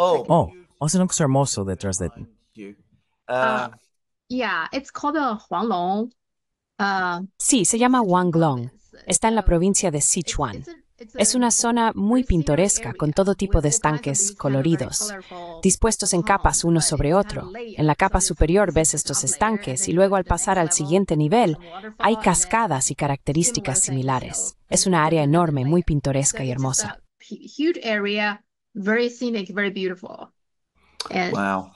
Oh. oh. hace hermoso detrás de ti. Ah, yeah, ah. sí, se llama Huanglong. Está en la um, provincia de Sichuan. Es una zona muy pintoresca, con todo tipo de estanques coloridos, dispuestos en capas uno sobre otro. En la capa superior ves estos estanques y luego al pasar al siguiente nivel hay cascadas y características similares. Es una área enorme, muy pintoresca y hermosa very scenic, very beautiful. And... Wow.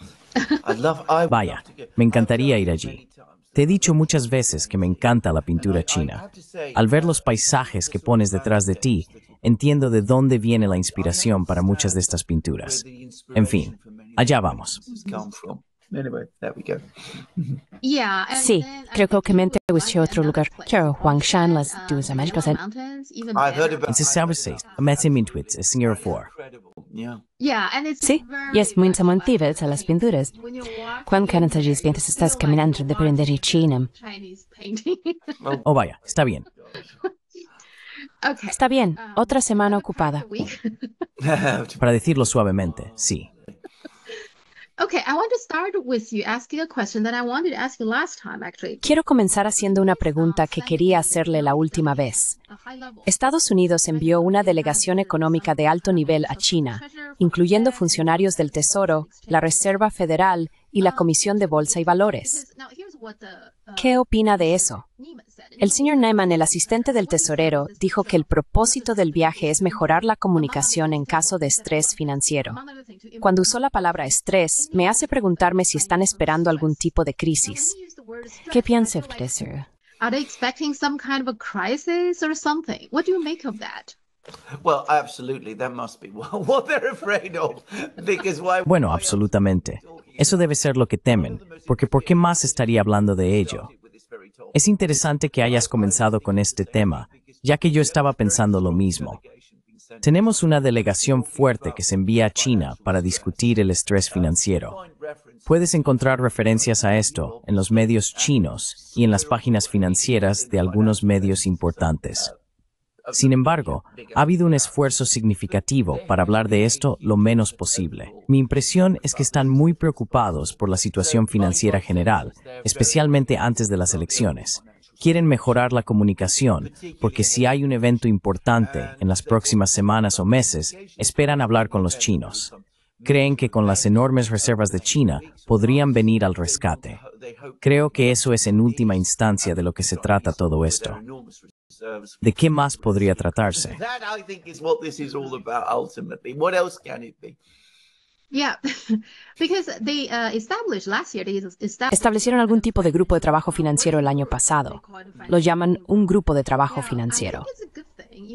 Vaya, me encantaría ir allí. Te he dicho muchas veces que me encanta la pintura china. Al ver los paisajes que pones detrás de ti, entiendo de dónde viene la inspiración para muchas de estas pinturas. En fin, allá vamos. Anyway, there we go. Sí, creo que mente busqué otro lugar. Claro, Huang Shan, las uh, dos Américas. En sus I met him Mintwitz, el señor Four. Sí, y es muy insamantiva a las pinturas. Cuando cantas allí, mientras estás caminando, de aprender chino. Oh. oh, vaya, está bien. Oh, está bien, um, otra semana ocupada. Para decirlo suavemente, sí. Okay, Quiero comenzar haciendo una pregunta que quería hacerle la última vez. Estados Unidos envió una delegación económica de alto nivel a China, incluyendo funcionarios del Tesoro, la Reserva Federal y la Comisión de Bolsa y Valores. Uh, ¿Qué opina de eso? El señor Neyman, el asistente del tesorero, dijo que el propósito del viaje es mejorar la comunicación en caso de estrés financiero. Cuando usó la palabra estrés, me hace preguntarme si están esperando algún tipo de crisis. ¿Qué piensa bueno, absolutamente. Eso debe ser lo que temen, porque ¿por qué más estaría hablando de ello? Es interesante que hayas comenzado con este tema, ya que yo estaba pensando lo mismo. Tenemos una delegación fuerte que se envía a China para discutir el estrés uh, financiero. Puedes encontrar referencias a esto en los medios chinos y en las páginas financieras de algunos medios importantes. Uh, sin embargo, ha habido un esfuerzo significativo para hablar de esto lo menos posible. Mi impresión es que están muy preocupados por la situación financiera general, especialmente antes de las elecciones. Quieren mejorar la comunicación, porque si hay un evento importante en las próximas semanas o meses, esperan hablar con los chinos. Creen que con las enormes reservas de China podrían venir al rescate. Creo que eso es en última instancia de lo que se trata todo esto. ¿De qué más podría tratarse? Establecieron algún tipo de grupo de trabajo financiero el año pasado. Lo llaman un grupo de trabajo financiero.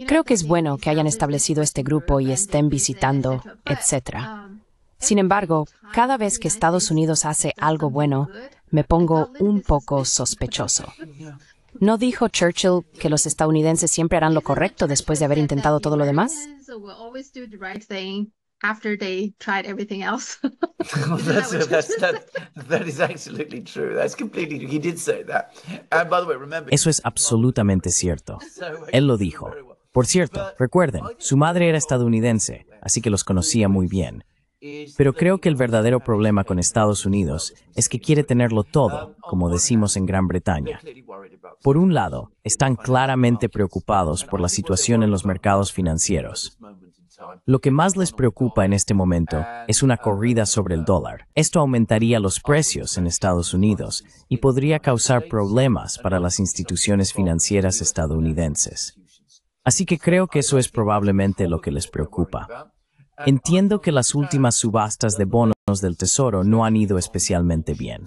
Creo que es bueno que hayan establecido este grupo y estén visitando, etc. Um, Sin embargo, cada vez que Estados Unidos hace algo bueno, me pongo un poco sospechoso. ¿No dijo Churchill que los estadounidenses siempre harán lo correcto después de haber intentado todo lo demás? Eso es absolutamente cierto. Él lo dijo. Por cierto, recuerden, su madre era estadounidense, así que los conocía muy bien. Pero creo que el verdadero problema con Estados Unidos es que quiere tenerlo todo, como decimos en Gran Bretaña. Por un lado, están claramente preocupados por la situación en los mercados financieros. Lo que más les preocupa en este momento es una corrida sobre el dólar. Esto aumentaría los precios en Estados Unidos y podría causar problemas para las instituciones financieras estadounidenses. Así que creo que eso es probablemente lo que les preocupa. Entiendo que las últimas subastas de bonos del Tesoro no han ido especialmente bien.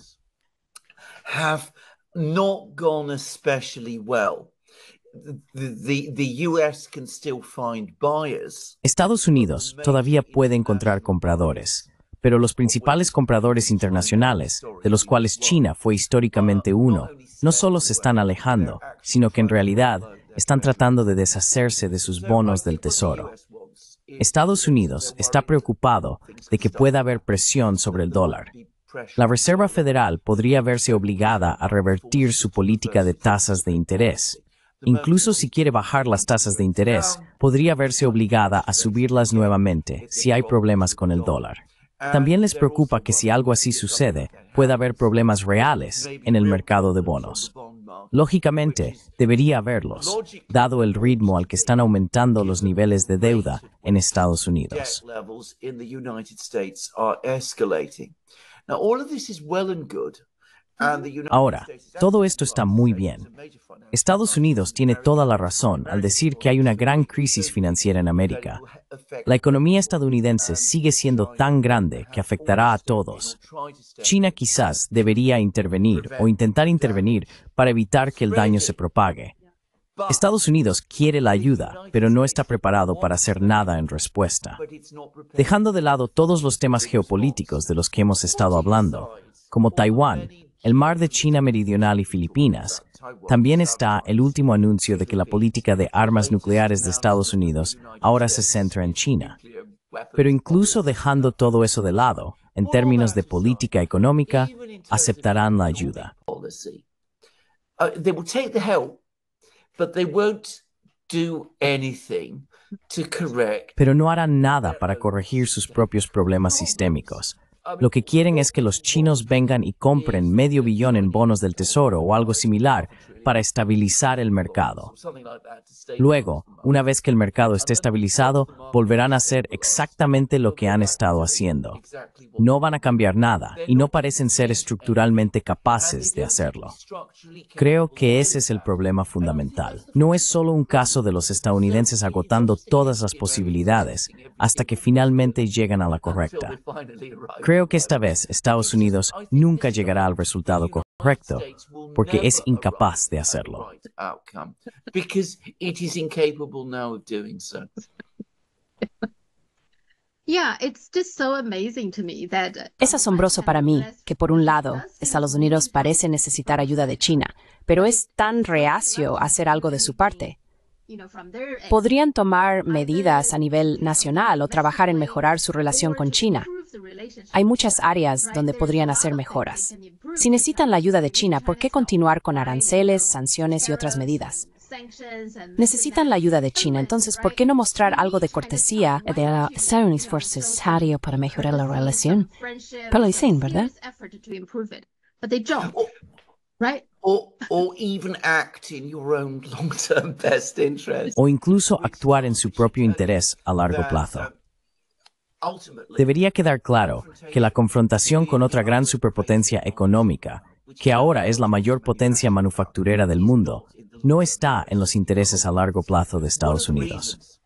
Estados Unidos todavía puede encontrar compradores, pero los principales compradores internacionales, de los cuales China fue históricamente uno, no solo se están alejando, sino que en realidad están tratando de deshacerse de sus bonos del tesoro. Estados Unidos está preocupado de que pueda haber presión sobre el dólar. La Reserva Federal podría verse obligada a revertir su política de tasas de interés. Incluso si quiere bajar las tasas de interés, podría verse obligada a subirlas nuevamente si hay problemas con el dólar. También les preocupa que si algo así sucede, pueda haber problemas reales en el mercado de bonos. Lógicamente, debería haberlos, dado el ritmo al que están aumentando los niveles de deuda en Estados Unidos. Ahora, todo esto está muy bien. Estados Unidos tiene toda la razón al decir que hay una gran crisis financiera en América. La economía estadounidense sigue siendo tan grande que afectará a todos. China quizás debería intervenir o intentar intervenir para evitar que el daño se propague. Estados Unidos quiere la ayuda, pero no está preparado para hacer nada en respuesta. Dejando de lado todos los temas geopolíticos de los que hemos estado hablando, como Taiwán, el mar de China Meridional y Filipinas, también está el último anuncio de que la política de armas nucleares de Estados Unidos ahora se centra en China. Pero incluso dejando todo eso de lado, en términos de política económica, aceptarán la ayuda. Pero no harán nada para corregir sus propios problemas sistémicos. Lo que quieren es que los chinos vengan y compren medio billón en bonos del tesoro o algo similar para estabilizar el mercado. Luego, una vez que el mercado esté estabilizado, volverán a hacer exactamente lo que han estado haciendo. No van a cambiar nada y no parecen ser estructuralmente capaces de hacerlo. Creo que ese es el problema fundamental. No es solo un caso de los estadounidenses agotando todas las posibilidades hasta que finalmente llegan a la correcta. Creo que esta vez Estados Unidos nunca llegará al resultado correcto correcto, porque es incapaz de hacerlo. Es asombroso para mí que por un lado Estados Unidos parece necesitar ayuda de China, pero es tan reacio a hacer algo de su parte. Podrían tomar medidas a nivel nacional o trabajar en mejorar su relación con China. Hay muchas áreas donde podrían hacer mejoras. Si necesitan la ayuda de China, ¿por qué continuar con aranceles, sanciones y otras medidas? Necesitan la ayuda de China, entonces ¿por qué no mostrar algo de cortesía de un esfuerzo necesario para mejorar la relación? Pero lo dicen, ¿verdad? O incluso actuar en su propio interés a largo plazo. Debería quedar claro que la confrontación con otra gran superpotencia económica, que ahora es la mayor potencia manufacturera del mundo, no está en los intereses a largo plazo de Estados Unidos.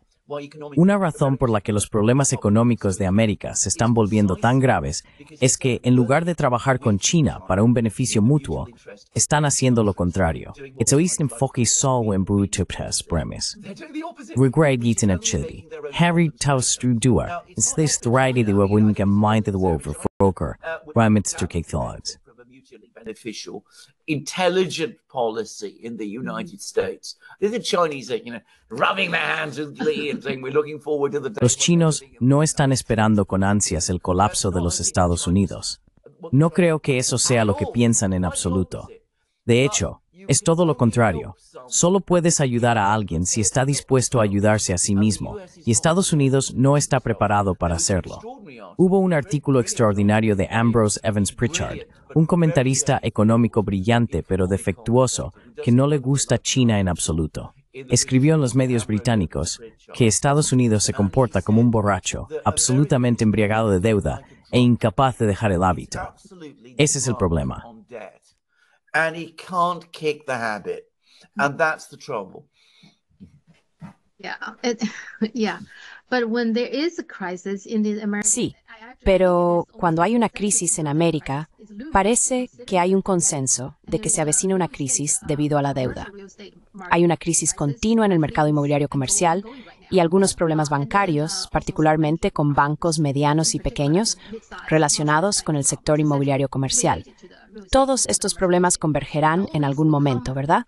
Una razón por la que los problemas económicos de América se están volviendo tan graves es que, en lugar de trabajar con China para un beneficio mutuo, están haciendo lo contrario. Het is een enfoque solo en broedtuptes premis. Regret eating a Chile. Harry Taustru Doer is this thrive the can mind the world for Broker, Rhymes to Cake Thoughts. beneficial intelligent policy in the mm. United States. The Chinese are, you know, rubbing their hands with glee and saying we're looking forward to the day. Los chinos no están esperando con ansias el colapso de los Estados Unidos. No creo que eso sea lo que piensan en absoluto. De hecho, es todo lo contrario. Solo puedes ayudar a alguien si está dispuesto a ayudarse a sí mismo, y Estados Unidos no está preparado para hacerlo. Hubo un artículo extraordinario de Ambrose Evans Pritchard, un comentarista económico brillante pero defectuoso que no le gusta China en absoluto escribió en los medios británicos que Estados Unidos se comporta como un borracho, absolutamente embriagado de deuda e incapaz de dejar el hábito. Ese es el problema. Sí, pero cuando hay una crisis en América, parece que hay un consenso de que se avecina una crisis debido a la deuda. Hay una crisis continua en el mercado inmobiliario comercial y algunos problemas bancarios, particularmente con bancos medianos y pequeños relacionados con el sector inmobiliario comercial todos estos problemas convergerán en algún momento, ¿verdad?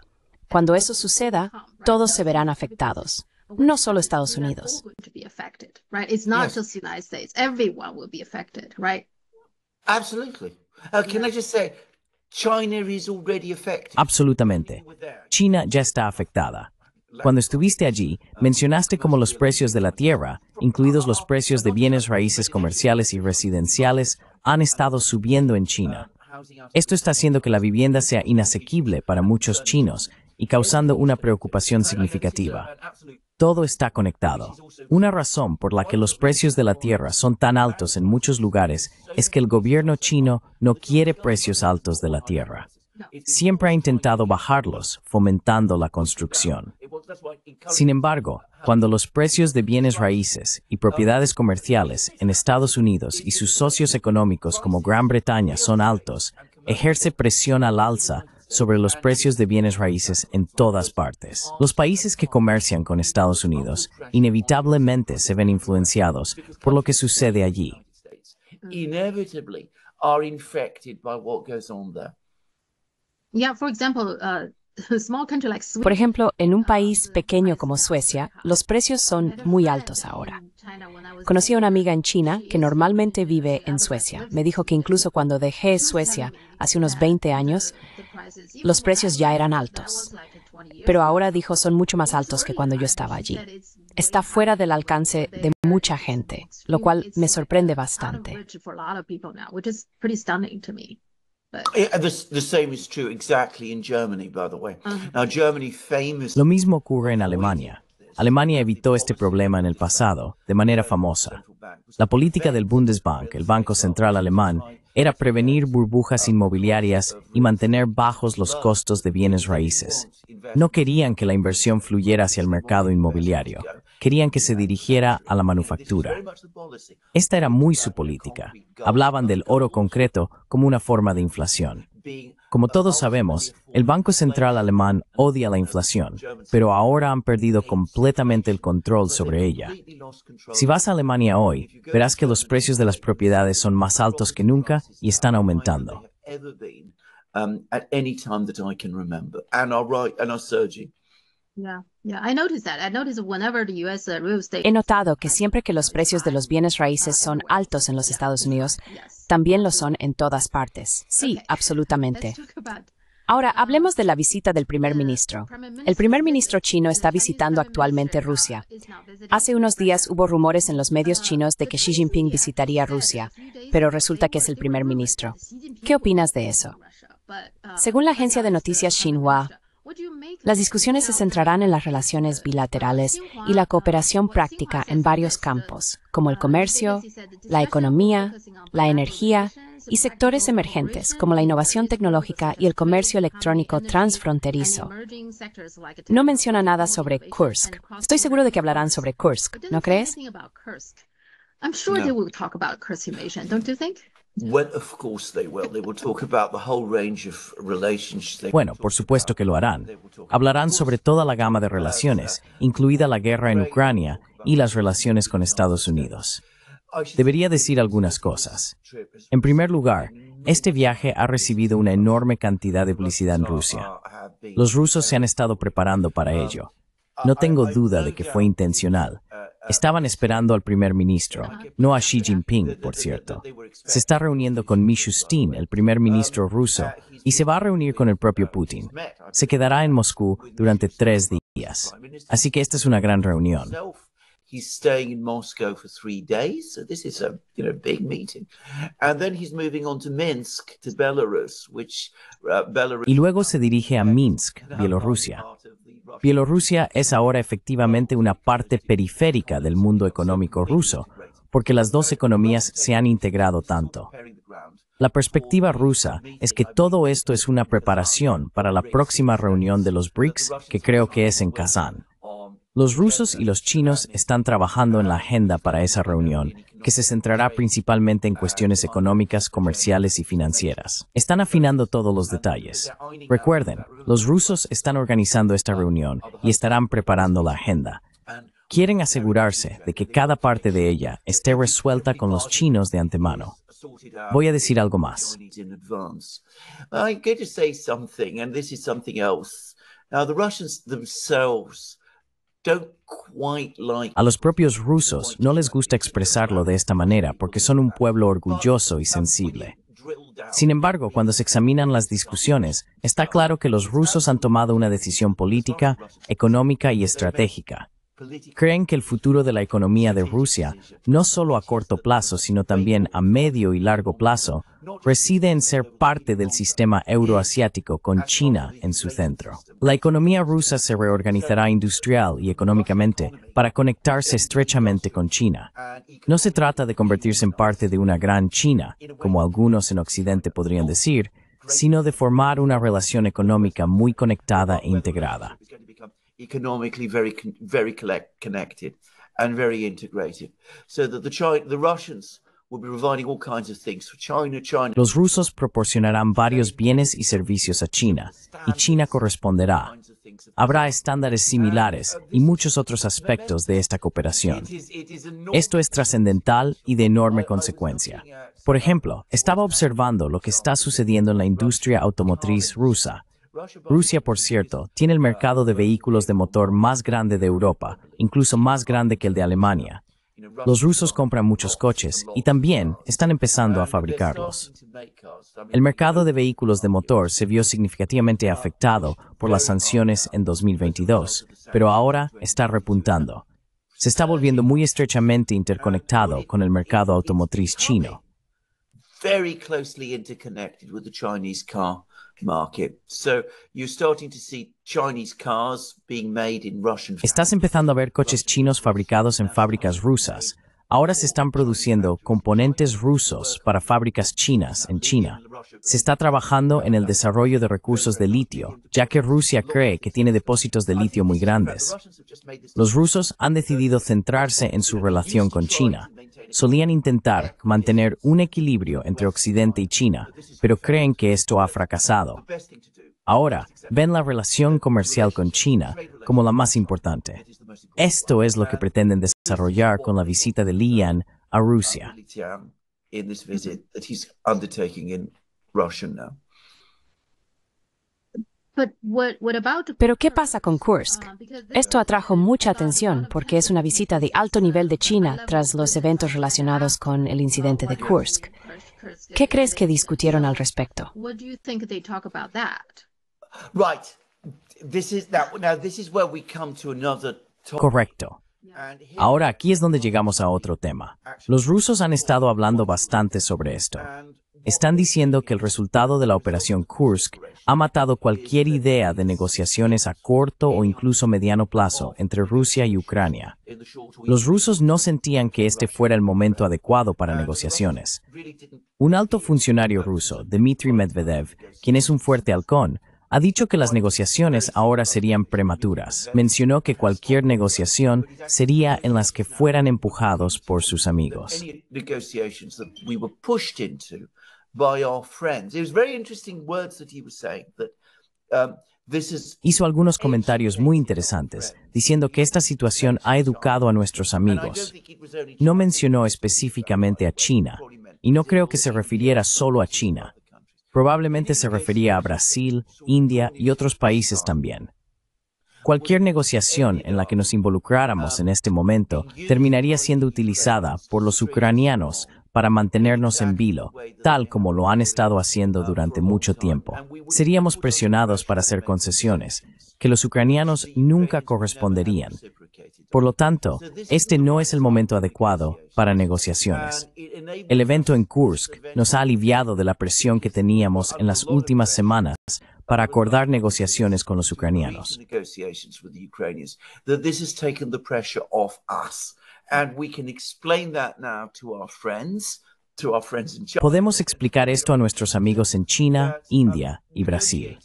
Cuando eso suceda, todos se verán afectados, no solo Estados Unidos. Absolutamente. China ya está afectada. Cuando estuviste allí, mencionaste cómo los precios de la tierra, incluidos los precios de bienes raíces comerciales y residenciales, han estado subiendo en China. Esto está haciendo que la vivienda sea inasequible para muchos chinos y causando una preocupación significativa. Todo está conectado. Una razón por la que los precios de la tierra son tan altos en muchos lugares es que el gobierno chino no quiere precios altos de la tierra. Siempre ha intentado bajarlos, fomentando la construcción. Sin embargo, cuando los precios de bienes raíces y propiedades comerciales en Estados Unidos y sus socios económicos como Gran Bretaña son altos, ejerce presión al alza sobre los precios de bienes raíces en todas partes. Los países que comercian con Estados Unidos inevitablemente se ven influenciados por lo que sucede allí. there. yeah, for example, uh, Por ejemplo, en un país ah, pequeño como Suecia, los precios son muy altos ahora. Conocí a una amiga en China que normalmente vive en Suecia. Me dijo que incluso cuando dejé Suecia hace unos 20 años, los precios ya eran altos. Pero ahora dijo son mucho más altos que cuando yo estaba allí. Está fuera del alcance de mucha gente, lo cual me sorprende bastante. Lo mismo ocurre en Alemania. Alemania evitó este problema en el pasado de manera famosa. La política del Bundesbank, el Banco Central Alemán, era prevenir burbujas inmobiliarias y mantener bajos los costos de bienes raíces. No querían que la inversión fluyera hacia el mercado inmobiliario querían que se dirigiera a la manufactura. Esta era muy su política. Hablaban del oro concreto como una forma de inflación. Como todos sabemos, el Banco Central alemán odia la inflación, pero ahora han perdido completamente el control sobre ella. Si vas a Alemania hoy, verás que los precios de las propiedades son más altos que nunca y están aumentando. He notado que siempre que los precios de los bienes raíces ah, son altos en los Estados Unidos, también lo son en todas partes. Sí, absolutamente. Ahora, hablemos de la visita del primer ministro. El primer ministro chino está visitando actualmente Rusia. Hace unos días hubo rumores en los medios ah, chinos de que Xi Jinping visitaría Rusia, pero resulta que es el primer ministro. ¿Qué opinas de eso? Uh, Según la agencia de noticias Xinhua, las discusiones se centrarán en las relaciones bilaterales y la cooperación práctica en varios campos, como el comercio, la economía, la energía y sectores emergentes, como la innovación tecnológica y el comercio electrónico transfronterizo. No menciona nada sobre Kursk. Estoy seguro de que hablarán sobre Kursk, ¿no crees? No. Bueno, por supuesto que lo harán. Hablarán sobre toda la gama de relaciones, uh, incluida la guerra en Ucrania y las relaciones con Estados Unidos. Debería decir algunas cosas. En primer lugar, este viaje ha recibido una enorme cantidad de publicidad en Rusia. Los rusos se han estado preparando para um, ello. Uh, no tengo duda de que fue intencional, Estaban esperando al primer ministro, no a Xi Jinping, por cierto. Se está reuniendo con Mishustin, el primer ministro ruso, y se va a reunir con el propio Putin. Se quedará en Moscú durante tres días. Así que esta es una gran reunión. Y luego se dirige a Minsk, Bielorrusia. Bielorrusia es ahora efectivamente una parte periférica del mundo económico ruso, porque las dos economías se han integrado tanto. La perspectiva rusa es que todo esto es una preparación para la próxima reunión de los BRICS, que creo que es en Kazán. Los rusos y los chinos están trabajando en la agenda para esa reunión, que se centrará principalmente en cuestiones económicas, comerciales y financieras. Están afinando todos los detalles. Recuerden, los rusos están organizando esta reunión y estarán preparando la agenda. Quieren asegurarse de que cada parte de ella esté resuelta con los chinos de antemano. Voy a decir algo más. themselves a los propios rusos no les gusta expresarlo de esta manera porque son un pueblo orgulloso y sensible. Sin embargo, cuando se examinan las discusiones, está claro que los rusos han tomado una decisión política, económica y estratégica creen que el futuro de la economía de Rusia, no solo a corto plazo, sino también a medio y largo plazo, reside en ser parte del sistema euroasiático con China en su centro. La economía rusa se reorganizará industrial y económicamente para conectarse estrechamente con China. No se trata de convertirse en parte de una gran China, como algunos en Occidente podrían decir, sino de formar una relación económica muy conectada e integrada economically very and very integrated, so that the, Los rusos proporcionarán varios bienes y servicios a China, y China corresponderá. Habrá estándares uh, similares uh, y muchos otros aspectos de esta cooperación. Esto es trascendental y de enorme consecuencia. Por ejemplo, estaba observando lo que está sucediendo en la industria automotriz rusa, Rusia, por cierto, tiene el mercado de vehículos de motor más grande de Europa, incluso más grande que el de Alemania. Los rusos compran muchos coches y también están empezando a fabricarlos. El mercado de vehículos de motor se vio significativamente afectado por las sanciones en 2022, pero ahora está repuntando. Se está volviendo muy estrechamente interconectado con el mercado automotriz chino. Estás empezando a ver coches chinos fabricados en fábricas rusas. Ahora se están produciendo componentes rusos para fábricas chinas en China. Se está trabajando en el desarrollo de recursos de litio, ya que Rusia cree que tiene depósitos de litio muy grandes. Los rusos han decidido centrarse en su relación con China. Solían intentar mantener un equilibrio entre Occidente y China, pero creen que esto ha fracasado. Ahora ven la relación comercial con China como la más importante. Esto es lo que pretenden desarrollar con la visita de Lian a Rusia. Pero ¿qué pasa con Kursk? Ah, Esto atrajo mucha atención porque es una visita de alto nivel de China tras los eventos relacionados con el incidente de Kursk. ¿Qué crees que discutieron al respecto? Right. This is that. Now, this is where we come to another Correcto. Ahora aquí es donde llegamos a otro tema. Los rusos han estado hablando bastante sobre esto. Están diciendo que el resultado de la operación Kursk ha matado cualquier idea de negociaciones a corto o incluso mediano plazo entre Rusia y Ucrania. Los rusos no sentían que este fuera el momento adecuado para negociaciones. Un alto funcionario ruso, Dmitry Medvedev, quien es un fuerte halcón, ha dicho que las negociaciones ahora serían prematuras. Mencionó que cualquier negociación sería en las que fueran empujados por sus amigos. Hizo algunos comentarios muy interesantes, diciendo que esta situación ha educado a nuestros amigos. No mencionó específicamente a China, y no creo que se refiriera solo a China. Probablemente se refería a Brasil, India y otros países también. Cualquier negociación en la que nos involucráramos en este momento terminaría siendo utilizada por los ucranianos para mantenernos en vilo, tal como lo han estado haciendo durante mucho tiempo. Seríamos presionados para hacer concesiones, que los ucranianos nunca corresponderían. Por lo tanto, este no es el momento adecuado para negociaciones. El evento en Kursk nos ha aliviado de la presión que teníamos en las últimas semanas para acordar negociaciones con los ucranianos. Podemos explicar esto a nuestros amigos en China, India y Brasil.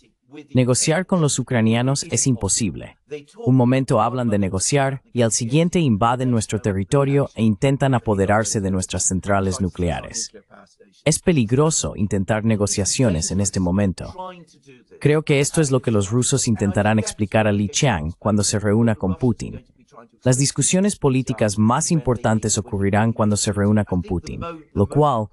Negociar con los ucranianos es imposible. Un momento hablan de negociar y al siguiente invaden nuestro territorio e intentan apoderarse de nuestras centrales nucleares. Es peligroso intentar negociaciones en este momento. Creo que esto es lo que los rusos intentarán explicar a Li Qiang cuando se reúna con Putin. Las discusiones políticas más importantes ocurrirán cuando se reúna con Putin, lo cual,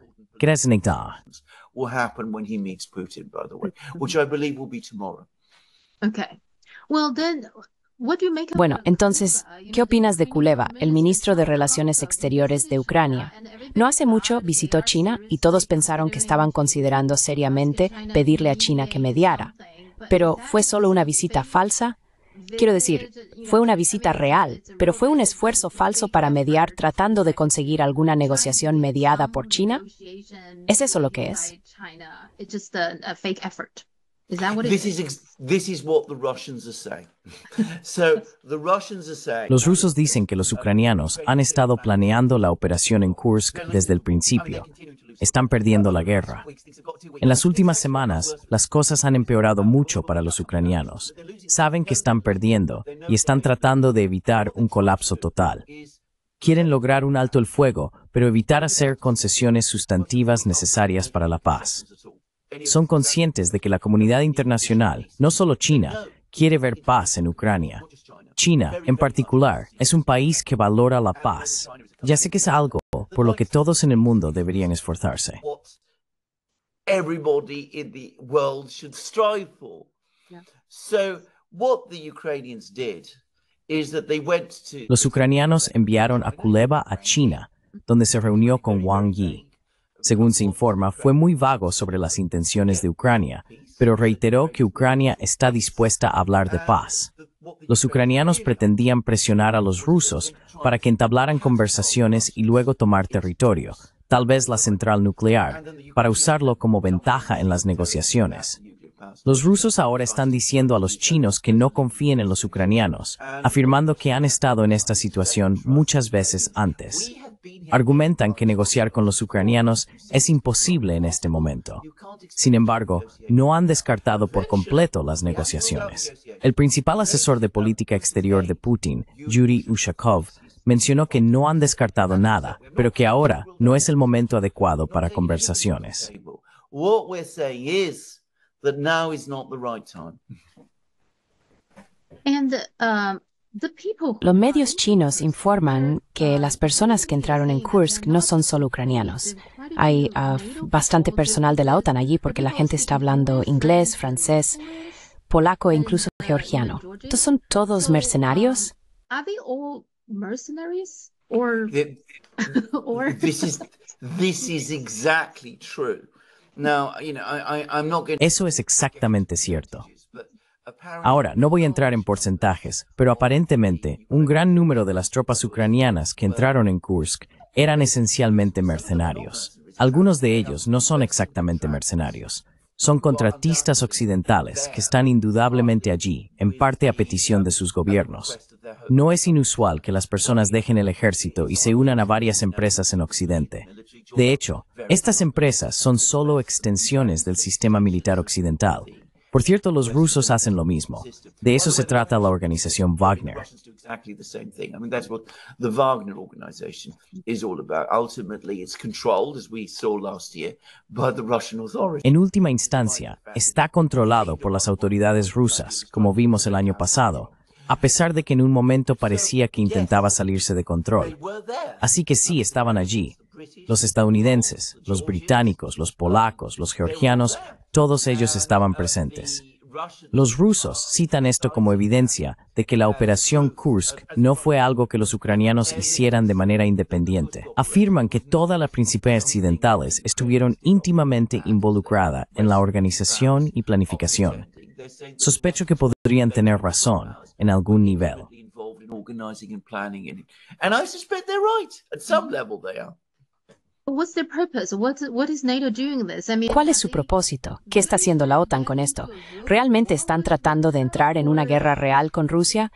bueno, entonces, ¿qué opinas de Kuleva, el ministro de Relaciones Exteriores de Ucrania? No hace mucho visitó China y todos pensaron que estaban considerando seriamente pedirle a China que mediara, pero fue solo una visita falsa Quiero decir, fue una visita real, pero fue un esfuerzo falso para mediar tratando de conseguir alguna negociación mediada por China. ¿Es eso lo que es? Los rusos dicen que los ucranianos han estado planeando la operación en Kursk desde el principio. Están perdiendo la guerra. En las últimas semanas, las cosas han empeorado mucho para los ucranianos. Saben que están perdiendo y están tratando de evitar un colapso total. Quieren lograr un alto el fuego, pero evitar hacer concesiones sustantivas necesarias para la paz son conscientes de que la comunidad internacional, no solo China, quiere ver paz en Ucrania. China, en particular, es un país que valora la paz. Ya sé que es algo por lo que todos en el mundo deberían esforzarse. Los ucranianos enviaron a Kuleba a China, donde se reunió con Wang Yi según se informa, fue muy vago sobre las intenciones de Ucrania, pero reiteró que Ucrania está dispuesta a hablar de paz. Los ucranianos pretendían presionar a los rusos para que entablaran conversaciones y luego tomar territorio, tal vez la central nuclear, para usarlo como ventaja en las negociaciones. Los rusos ahora están diciendo a los chinos que no confíen en los ucranianos, afirmando que han estado en esta situación muchas veces antes. Argumentan que negociar con los ucranianos es imposible en este momento. Sin embargo, no han descartado por completo las negociaciones. El principal asesor de política exterior de Putin, Yuri Ushakov, mencionó que no han descartado nada, pero que ahora no es el momento adecuado para conversaciones. Los medios chinos informan que las personas que entraron en Kursk no son solo ucranianos. Hay ah, bastante personal de la OTAN allí porque la gente está hablando inglés, francés, polaco e incluso georgiano. ¿Estos son todos mercenarios? Eso es exactamente cierto. Ahora, no voy a entrar en porcentajes, pero aparentemente un gran número de las tropas ucranianas que entraron en Kursk eran esencialmente mercenarios. Algunos de ellos no son exactamente mercenarios. Son contratistas occidentales que están indudablemente allí, en parte a petición de sus gobiernos. No es inusual que las personas dejen el ejército y se unan a varias empresas en Occidente. De hecho, estas empresas son solo extensiones del sistema militar occidental, por cierto, los rusos hacen lo mismo. De eso se trata la organización Wagner. En última instancia, está controlado por las autoridades rusas, como vimos el año pasado, a pesar de que en un momento parecía que intentaba salirse de control. Así que sí, estaban allí. Los estadounidenses, los británicos, los polacos, los georgianos, todos ellos estaban presentes. Los rusos citan esto como evidencia de que la operación Kursk no fue algo que los ucranianos hicieran de manera independiente. Afirman que todas las principales occidentales estuvieron íntimamente involucradas en la organización y planificación. Sospecho que podrían tener razón en algún nivel. ¿Cuál es su propósito? ¿Qué está haciendo la OTAN con esto? ¿Realmente están tratando de entrar en una guerra real con Rusia?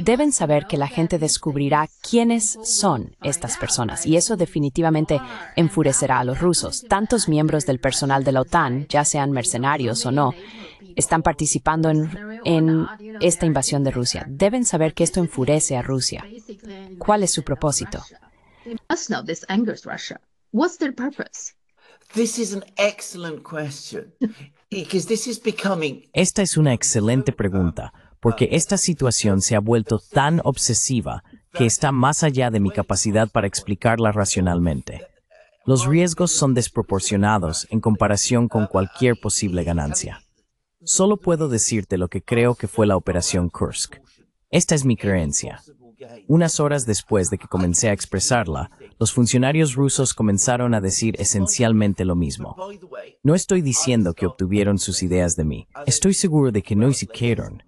Deben saber que la gente descubrirá quiénes son estas personas y eso definitivamente enfurecerá a los rusos. Tantos miembros del personal de la OTAN, ya sean mercenarios o no, están participando en, esta invasión de Rusia. Deben saber que esto enfurece a Rusia. ¿Cuál es su propósito? Esta es una excelente pregunta, porque esta situación se ha vuelto tan obsesiva que está más allá de mi capacidad para explicarla racionalmente. Los riesgos son desproporcionados en comparación con cualquier posible ganancia. Solo puedo decirte lo que creo que fue la operación Kursk. Esta es mi creencia. Unas horas después de que comencé a expresarla, los funcionarios rusos comenzaron a decir esencialmente lo mismo. No estoy diciendo que obtuvieron sus ideas de mí. Estoy seguro de que no hicieron.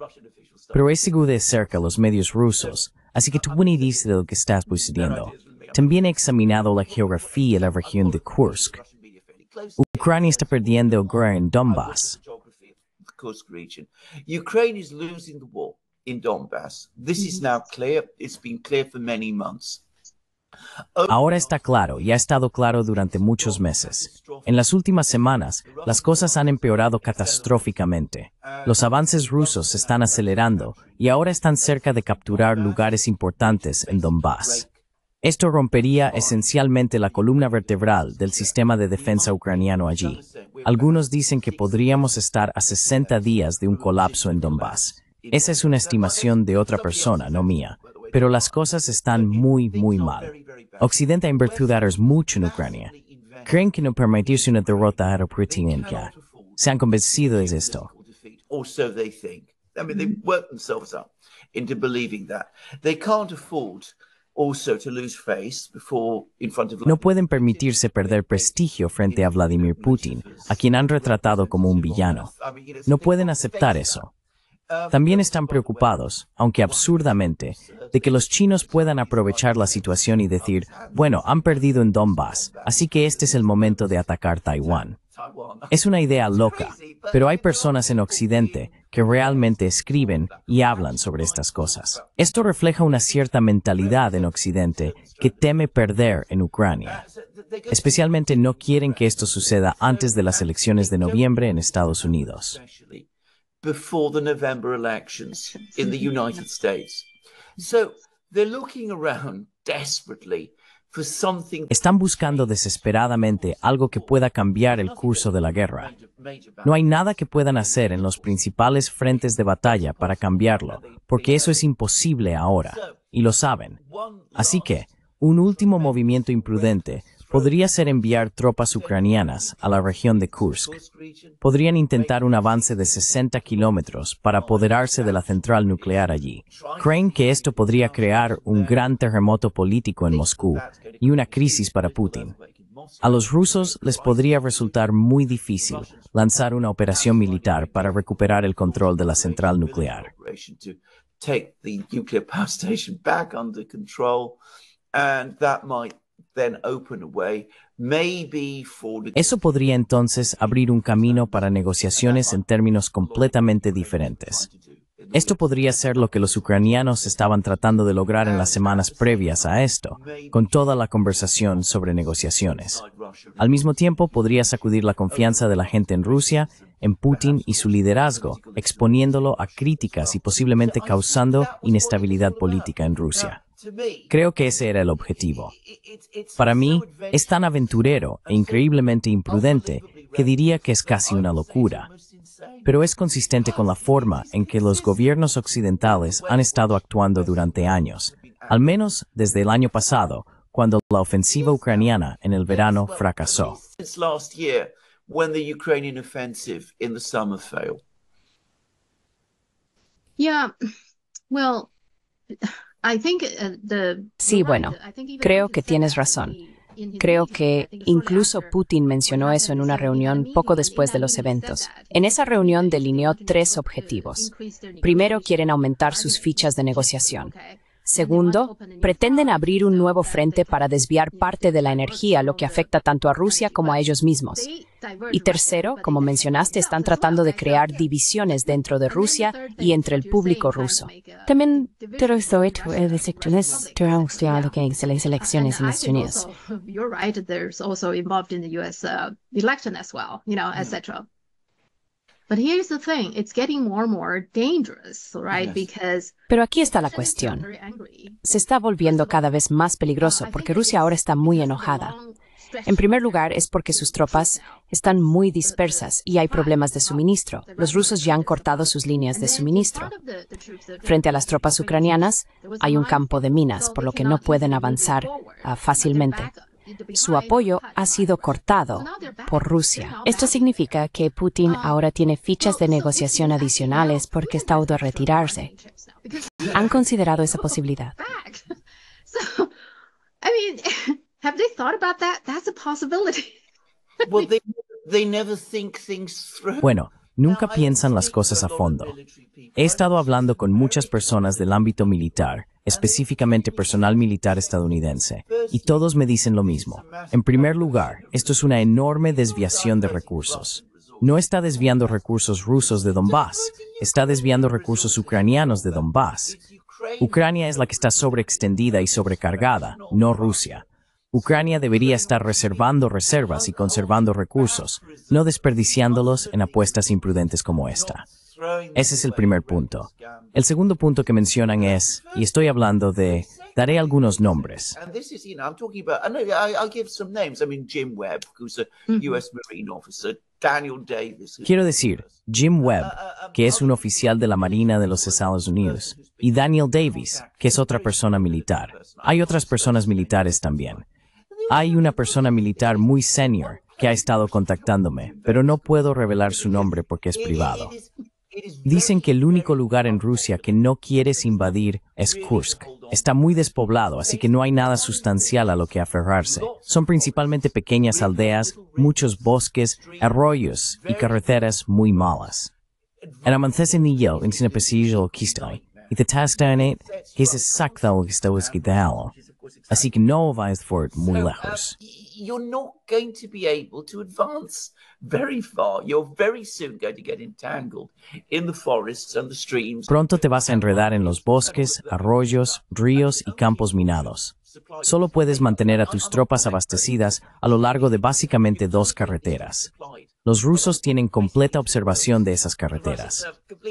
Pero he seguido de cerca los medios rusos, así que tú una idea de lo que está sucediendo. También he examinado la geografía de la región de Kursk. Ucrania está perdiendo guerra en Donbass. Ahora está claro y ha estado claro durante muchos meses. En las últimas semanas, las cosas han empeorado catastróficamente. Los avances rusos se están acelerando y ahora están cerca de capturar lugares importantes en Donbass. Esto rompería esencialmente la columna vertebral del sistema de defensa ucraniano allí. Algunos dicen que podríamos estar a 60 días de un colapso en Donbass. Esa es una estimación de otra persona, no mía. Pero las cosas están muy, muy mal. Occidente ha invertido mucho en Ucrania. Creen que no permitirse una derrota a Putin Se han convencido de esto. No pueden permitirse perder prestigio frente a Vladimir Putin, a quien han retratado como un villano. No pueden aceptar eso. También están preocupados, aunque absurdamente, de que los chinos puedan aprovechar la situación y decir, bueno, han perdido en Donbass, así que este es el momento de atacar Taiwán. Es una idea loca, pero hay personas en Occidente que realmente escriben y hablan sobre estas cosas. Esto refleja una cierta mentalidad en Occidente que teme perder en Ucrania. Especialmente no quieren que esto suceda antes de las elecciones de noviembre en Estados Unidos. Están buscando desesperadamente algo que pueda cambiar el curso de la guerra. No hay nada que puedan hacer en los principales frentes de batalla para cambiarlo, porque eso es imposible ahora, y lo saben. Así que, un último movimiento imprudente podría ser enviar tropas ucranianas a la región de Kursk. Podrían intentar un avance de 60 kilómetros para apoderarse de la central nuclear allí. Creen que esto podría crear un gran terremoto político en Moscú y una crisis para Putin. A los rusos les podría resultar muy difícil lanzar una operación militar para recuperar el control de la central nuclear. Eso podría entonces abrir un camino para negociaciones en términos completamente diferentes. Esto podría ser lo que los ucranianos estaban tratando de lograr en las semanas previas a esto, con toda la conversación sobre negociaciones. Al mismo tiempo, podría sacudir la confianza de la gente en Rusia, en Putin y su liderazgo, exponiéndolo a críticas y posiblemente causando inestabilidad política en Rusia. Creo que ese era el objetivo. Para mí, es tan aventurero e increíblemente imprudente que diría que es casi una locura, pero es consistente con la forma en que los gobiernos occidentales han estado actuando durante años, al menos desde el año pasado, cuando la ofensiva ucraniana en el verano fracasó. well, Uh, sí, bueno, creo que tienes razón. Creo que incluso Putin mencionó eso en una reunión poco después de los eventos. En esa reunión delineó tres objetivos. Primero, quieren aumentar sus fichas de negociación. Segundo, pretenden abrir un nuevo frente para desviar parte de la energía, lo que afecta tanto a Rusia como a ellos mismos. Y tercero, como mencionaste, están tratando de crear divisiones dentro de Rusia y entre el público ruso. También las eh, elecciones en Estados Unidos. Pero aquí está la cuestión. Se está volviendo cada vez más peligroso porque Rusia ahora está muy enojada. En primer lugar, es porque sus tropas están muy dispersas y hay problemas de suministro. Los rusos ya han cortado sus líneas de suministro. Frente a las tropas ucranianas, hay un campo de minas, por lo que no pueden avanzar ah, fácilmente su apoyo ha sido cortado por Rusia. Esto significa que Putin ahora tiene fichas de negociación adicionales porque está de retirarse. ¿Han considerado esa posibilidad? Bueno, nunca piensan las cosas a fondo. He estado hablando con muchas personas del ámbito militar, específicamente personal militar estadounidense, y todos me dicen lo mismo. En primer lugar, esto es una enorme desviación de recursos. No está desviando recursos rusos de Donbass, está desviando recursos ucranianos de Donbass. Ucrania es la que está sobreextendida y sobrecargada, no Rusia. Ucrania debería estar reservando reservas y conservando recursos, no desperdiciándolos en apuestas imprudentes como esta. Ese es el primer punto. El segundo punto que mencionan es, y estoy hablando de, daré algunos nombres. Quiero decir, Jim Webb, que es un oficial de la Marina de los Estados Unidos, y Daniel Davis, que es otra persona militar. Hay otras personas militares también. Hay una persona militar muy senior que ha estado contactándome, pero no puedo revelar su nombre porque es privado. Dicen que el único lugar en Rusia que no quieres invadir es Kursk. Está muy despoblado, así que no hay nada sustancial a lo que aferrarse. Son principalmente pequeñas aldeas, muchos bosques, arroyos y carreteras muy malas. Así que no vais muy lejos. Pronto te vas a enredar en los bosques, arroyos, ríos y campos minados. Solo puedes mantener a tus tropas abastecidas a lo largo de básicamente dos carreteras. Los rusos tienen completa observación de esas carreteras.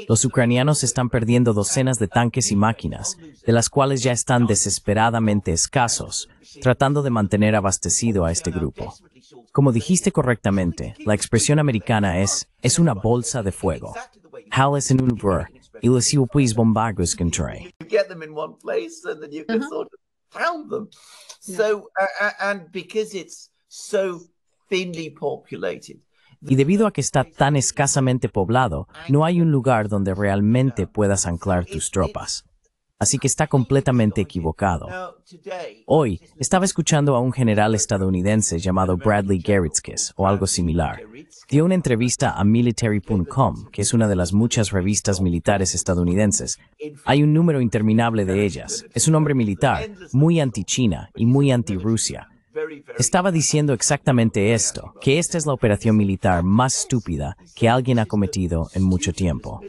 Los ucranianos están perdiendo docenas de tanques y máquinas, de las cuales ya están desesperadamente escasos, tratando de mantener abastecido a este grupo. Como dijiste correctamente, la expresión americana es, es una bolsa de fuego. Hal es en un y pues, So, uh, uh, and because it's so thinly populated, y debido a que está tan escasamente poblado, no hay un lugar donde realmente puedas anclar tus tropas. Así que está completamente equivocado. Hoy estaba escuchando a un general estadounidense llamado Bradley Geritzkes, o algo similar. Dio una entrevista a Military.com, que es una de las muchas revistas militares estadounidenses. Hay un número interminable de ellas. Es un hombre militar, muy anti-China y muy anti-Rusia estaba diciendo exactamente esto, que esta es la operación militar más estúpida que alguien ha cometido en mucho tiempo.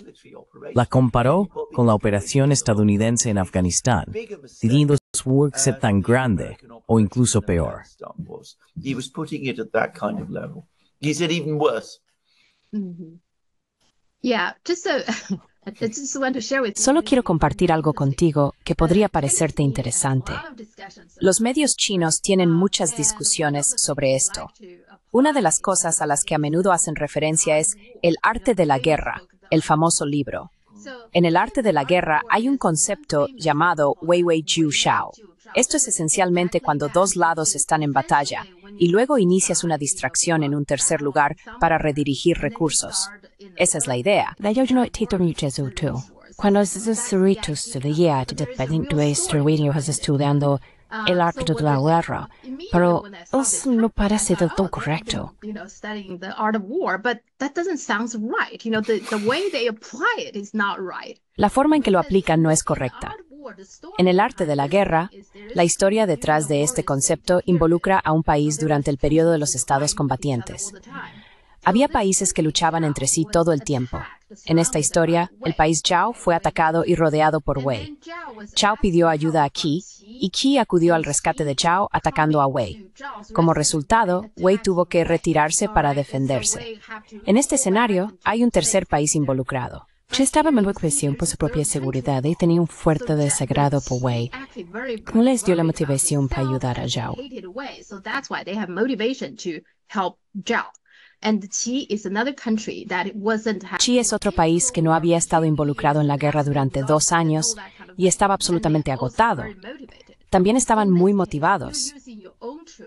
La comparó con la operación estadounidense en Afganistán, diciendo su ser tan grande o incluso peor. Mm Yeah, just Solo quiero compartir algo contigo que podría parecerte interesante. Los medios chinos tienen muchas discusiones sobre esto. Una de las cosas a las que a menudo hacen referencia es el arte de la guerra, el famoso libro. En el arte de la guerra hay un concepto llamado Weiwei Jiu Shao. Esto es esencialmente cuando dos lados están en batalla y luego inicias una distracción en un tercer lugar para redirigir recursos. Esa es la idea. Cuando se de guía estudiando el arte de la guerra, pero eso no parece del todo correcto. La forma en que lo aplican no es correcta. En el arte de la guerra, la historia detrás de este concepto involucra a un país durante el periodo de los estados combatientes. Había países que luchaban entre sí todo el tiempo. En esta historia, el país Zhao fue atacado y rodeado por Wei. Chao pidió ayuda a Qi y Qi acudió al rescate de Chao atacando a Wei. Como resultado, Wei tuvo que retirarse para defenderse. En este escenario, hay un tercer país involucrado. Qi estaba en presión por su propia seguridad y tenía un fuerte desagrado por Wei. No les dio la motivación para ayudar a Zhao. Chi es otro país que no había estado involucrado en la guerra durante dos años y estaba absolutamente agotado. También estaban muy motivados.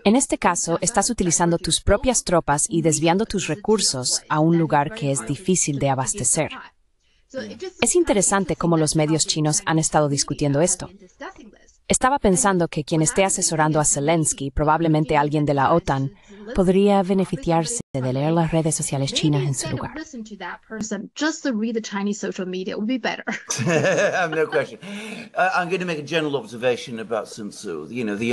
En este caso, estás utilizando tus propias tropas y desviando tus recursos a un lugar que es difícil de abastecer. Es interesante cómo los medios chinos han estado discutiendo esto. Estaba pensando que quien esté asesorando a Zelensky, probablemente alguien de la OTAN, podría beneficiarse de leer las redes sociales chinas en su lugar.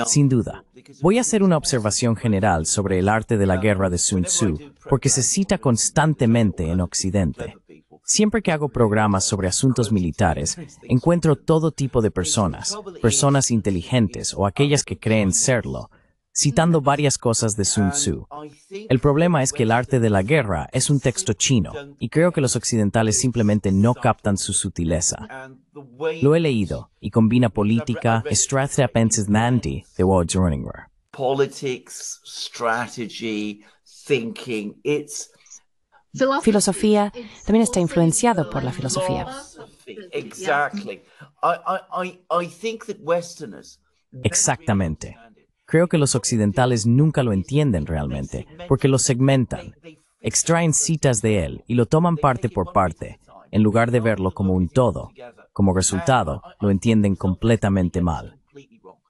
Sin duda, voy a hacer una observación general sobre el arte de la uh, guerra de Sun Tzu, porque se cita constantemente en Occidente. Siempre que hago programas sobre asuntos militares, encuentro todo tipo de personas, personas inteligentes o aquellas que creen serlo, citando varias cosas de Sun Tzu. El problema es que el arte de la guerra es un texto chino, y creo que los occidentales simplemente no captan su sutileza. Lo he leído, y combina política, estrategia de filosofía también está influenciado por la filosofía. Exactamente. Creo que los occidentales nunca lo entienden realmente, porque lo segmentan, extraen citas de él y lo toman parte por parte, en lugar de verlo como un todo. Como resultado, lo entienden completamente mal.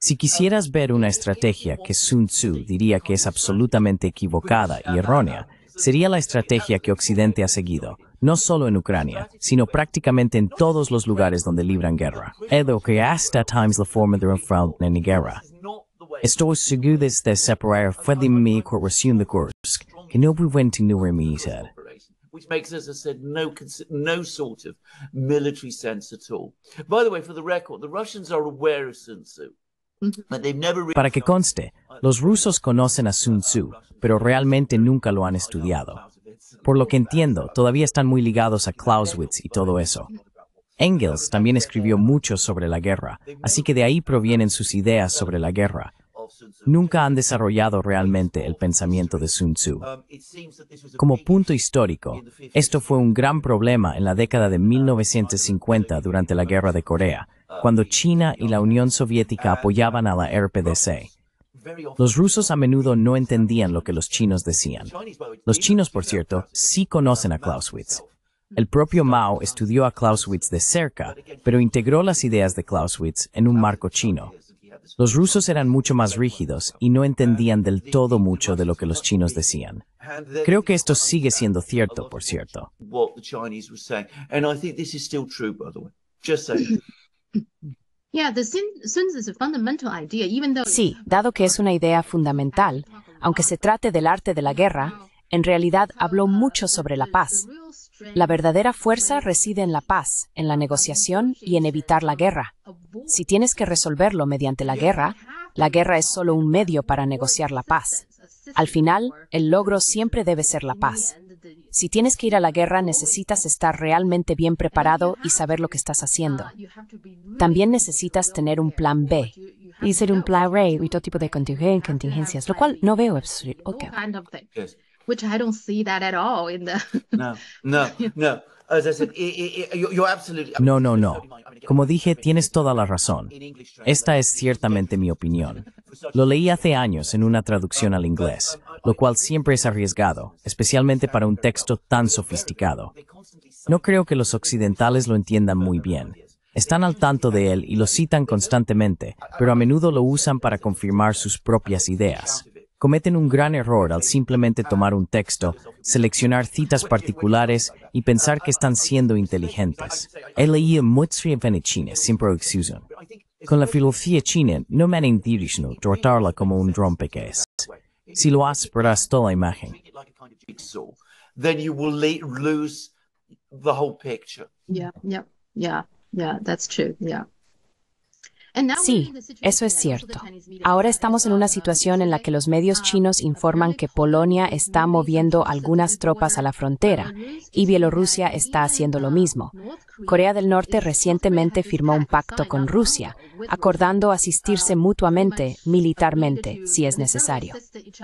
Si quisieras ver una estrategia que Sun Tzu diría que es absolutamente equivocada y errónea, sería la estrategia que Occidente ha seguido, no solo en Ucrania, sino prácticamente en todos los lugares donde libran guerra. edo que hasta times la forma de guerra. Estou seguro de separar fue de mi coração de Kursk, que no prevente no said. which makes, as I said, no no sort of military sense at all. By the way, for the record, the Russians are aware of Sun Tzu. Mm-hmm. But they've never really Para que conste, los rusos conocen a Sun Tzu, pero realmente nunca lo han estudiado. Por lo que entiendo, todavía están muy ligados a Clausewitz y todo eso. Engels también escribió mucho sobre la guerra, así que de ahí provienen sus ideas sobre la guerra. Nunca han desarrollado realmente el pensamiento de Sun Tzu. Como punto histórico, esto fue un gran problema en la década de 1950 durante la Guerra de Corea, cuando China y la Unión Soviética apoyaban a la RPDC. Los rusos a menudo no entendían lo que los chinos decían. Los chinos, por cierto, sí conocen a Clausewitz, el propio Mao estudió a Clausewitz de cerca, pero integró las ideas de Clausewitz en un marco chino. Los rusos eran mucho más rígidos y no entendían del todo mucho de lo que los chinos decían. Creo que esto sigue siendo cierto, por cierto. Sí, dado que es una idea fundamental, aunque se trate del arte de la guerra, en realidad habló mucho sobre la paz. La verdadera fuerza reside en la paz, en la negociación y en evitar la guerra. Si tienes que resolverlo mediante la guerra, la guerra es solo un medio para negociar la paz. Al final, el logro siempre debe ser la paz. Si tienes que ir a la guerra, necesitas estar realmente bien preparado y saber lo que estás haciendo. También necesitas tener un plan B. Y ser un plan B y todo tipo de contingencias, lo cual no veo. Okay. No, no, no. Como dije, tienes toda la razón. Esta es ciertamente mi opinión. Lo leí hace años en una traducción al inglés, um, um, lo cual siempre es arriesgado, especialmente para un texto tan sofisticado. No creo que los occidentales lo entiendan muy bien. Están al tanto de él y lo citan constantemente, pero a menudo lo usan para confirmar sus propias ideas cometen un gran error al simplemente tomar un texto, seleccionar citas particulares y pensar que están siendo inteligentes. He leído muchas chinos sin producción. Con la filosofía china no me han tratarla como un rompecabezas. Si lo haces, perderás toda la imagen. Sí, sí, sí, lose es whole Sí, eso es cierto. Ahora estamos en una situación en la que los medios chinos informan que Polonia está moviendo algunas tropas a la frontera y Bielorrusia está haciendo lo uh, mismo. Corea del Norte recientemente firmó un pacto con Rusia, acordando uh, asistirse mutuamente militarmente si es necesario.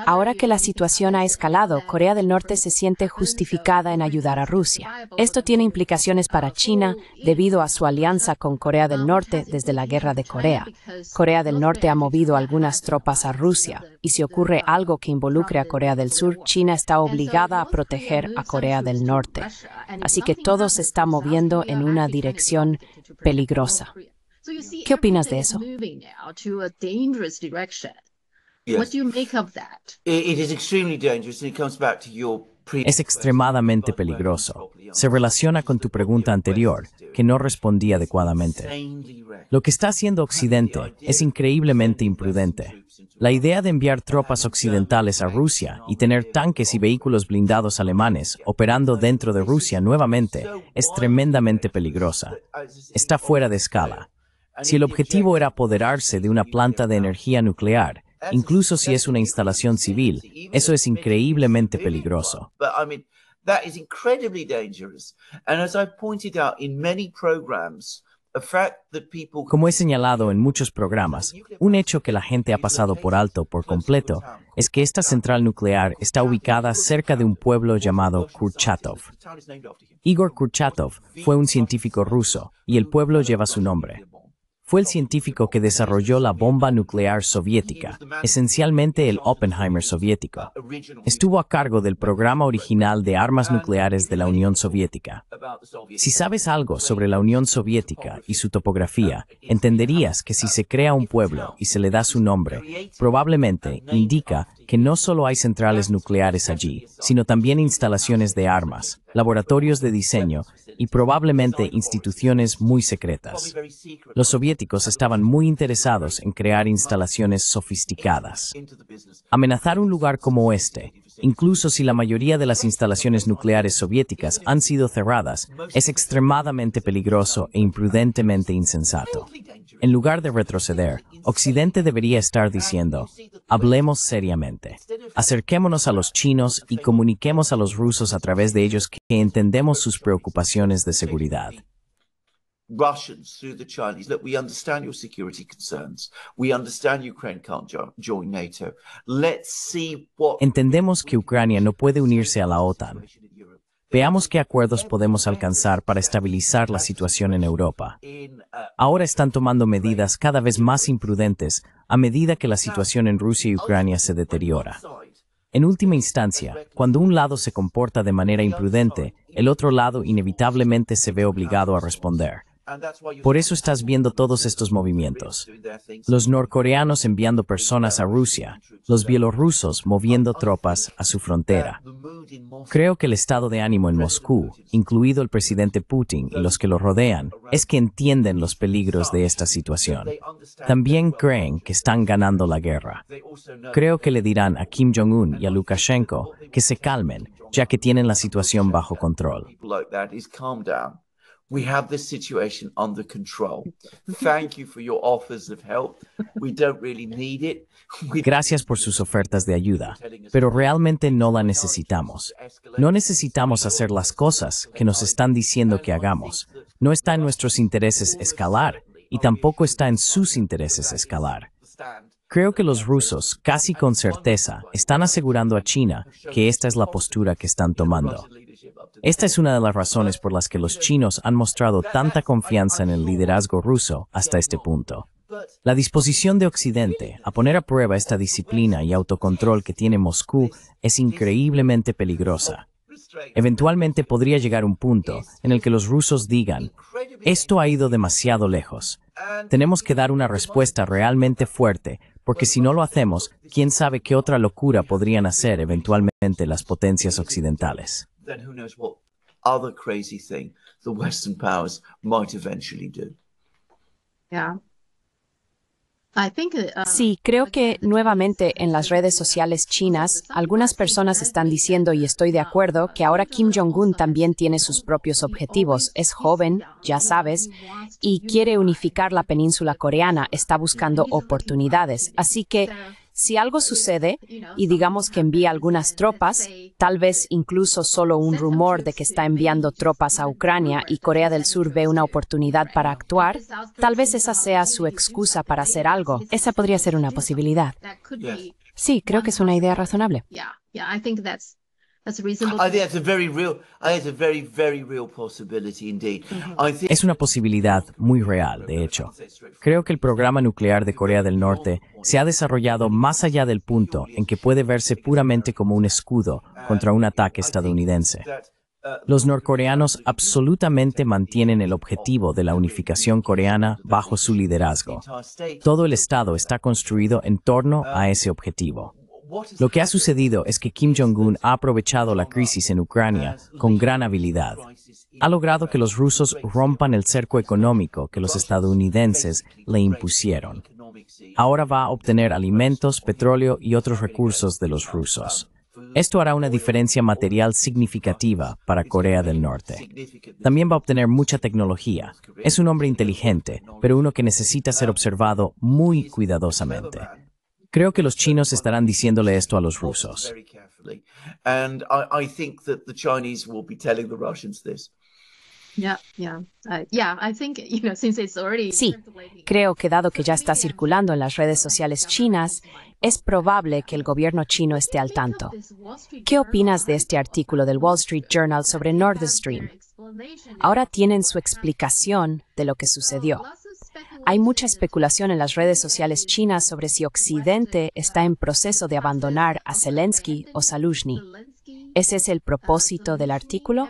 Ahora que la situación ha escalado, Corea del Norte se siente justificada en ayudar a Rusia. Esto tiene implicaciones para China debido a su alianza con Corea del Norte desde la Guerra de Corea. Corea. del Norte ha movido algunas tropas a Rusia, y si ocurre algo que involucre a Corea del Sur, China está obligada a proteger a Corea del Norte. Así que todo se está moviendo en una dirección peligrosa. ¿Qué opinas de eso? It is extremely dangerous, and it comes es extremadamente peligroso. Se relaciona con tu pregunta anterior, que no respondí adecuadamente. Lo que está haciendo Occidente es increíblemente imprudente. La idea de enviar tropas occidentales a Rusia y tener tanques y vehículos blindados alemanes operando dentro de Rusia nuevamente es tremendamente peligrosa. Está fuera de escala. Si el objetivo era apoderarse de una planta de energía nuclear, incluso si es una instalación civil. Eso es increíblemente peligroso. como he señalado en muchos programas, un hecho que la gente ha pasado por alto por completo es que esta central nuclear está ubicada cerca de un pueblo llamado Kurchatov. Igor Kurchatov fue un científico ruso y el pueblo lleva su nombre fue el científico que desarrolló la bomba nuclear soviética, esencialmente el Oppenheimer soviético. Estuvo a cargo del programa original de armas nucleares de la Unión Soviética. Si sabes algo sobre la Unión Soviética y su topografía, entenderías que si se crea un pueblo y se le da su nombre, probablemente indica que no solo hay centrales nucleares allí, sino también instalaciones de armas, laboratorios de diseño y probablemente instituciones muy secretas. Los soviéticos estaban muy interesados en crear instalaciones sofisticadas. Amenazar un lugar como este Incluso si la mayoría de las instalaciones nucleares soviéticas han sido cerradas, es extremadamente peligroso e imprudentemente insensato. En lugar de retroceder, Occidente debería estar diciendo, hablemos seriamente, acerquémonos a los chinos y comuniquemos a los rusos a través de ellos que entendemos sus preocupaciones de seguridad through the we understand your security concerns. We understand Entendemos que Ucrania no puede unirse a la OTAN. Veamos qué acuerdos podemos alcanzar para estabilizar la situación en Europa. Uh, Ahora están tomando medidas cada vez más imprudentes a medida que la situación en Rusia y Ucrania se deteriora. En última instancia, cuando un lado se comporta de manera imprudente, el otro lado inevitablemente se ve obligado a responder. Por eso estás viendo todos estos movimientos. Los norcoreanos enviando personas a Rusia, los bielorrusos moviendo oh, oh, tropas a su frontera. Creo que el estado de ánimo en Moscú, incluido el presidente Putin y los que lo rodean, es que entienden los peligros de esta situación. También creen que están ganando la guerra. Creo que le dirán a Kim Jong-un y a Lukashenko que se calmen, ya que tienen la situación bajo control. Gracias por sus ofertas de ayuda, pero realmente no la necesitamos. No necesitamos hacer las cosas que nos están diciendo que hagamos. No está en nuestros intereses escalar y tampoco está en sus intereses escalar. Creo que los rusos, casi con certeza, están asegurando a China que esta es la postura que están tomando. Esta es una de las razones por las que los chinos han mostrado tanta confianza en el liderazgo ruso hasta este punto. La disposición de Occidente a poner a prueba esta disciplina y autocontrol que tiene Moscú es increíblemente peligrosa. Eventualmente podría llegar un punto en el que los rusos digan, esto ha ido demasiado lejos. Tenemos que dar una respuesta realmente fuerte, porque si no lo hacemos, quién sabe qué otra locura podrían hacer eventualmente las potencias occidentales. Sí, creo que nuevamente en las redes sociales chinas algunas personas están diciendo, y estoy de acuerdo, que ahora Kim Jong-un también tiene sus propios objetivos. Es joven, ya sabes, y quiere unificar la península coreana, está buscando oportunidades. Así que si algo sucede, y digamos que envía algunas tropas, tal vez incluso solo un rumor de que está enviando tropas a Ucrania y Corea del Sur ve una oportunidad para actuar, tal vez esa sea su excusa para hacer algo. Esa podría ser una posibilidad. Sí, creo que es una idea razonable. Es una posibilidad muy real, de hecho. Creo que el programa nuclear de Corea del Norte se ha desarrollado más allá del punto en que puede verse puramente como un escudo contra un ataque estadounidense. Uh, Los norcoreanos absolutamente mantienen el objetivo de la unificación coreana bajo su liderazgo. Todo el Estado está construido en torno a ese objetivo. Lo que ha sucedido es que Kim Jong-un ha aprovechado la crisis en Ucrania con gran habilidad. Ha logrado que los rusos rompan el cerco económico que los estadounidenses le impusieron. Ahora va a obtener alimentos, petróleo y otros recursos de los rusos. Esto hará una diferencia material significativa para Corea del Norte. También va a obtener mucha tecnología. Es un hombre inteligente, pero uno que necesita ser observado muy cuidadosamente. Creo que los chinos estarán diciéndole esto a los rusos. Sí, creo que dado que ya está circulando en las redes sociales chinas, es probable que el gobierno chino esté al tanto. ¿Qué opinas de este artículo del Wall Street Journal sobre Nord Stream? Ahora tienen su explicación de lo que sucedió. Hay mucha especulación en las redes sociales chinas sobre si Occidente está en proceso de abandonar a Zelensky o Saluzhny. ¿Ese es el propósito del artículo?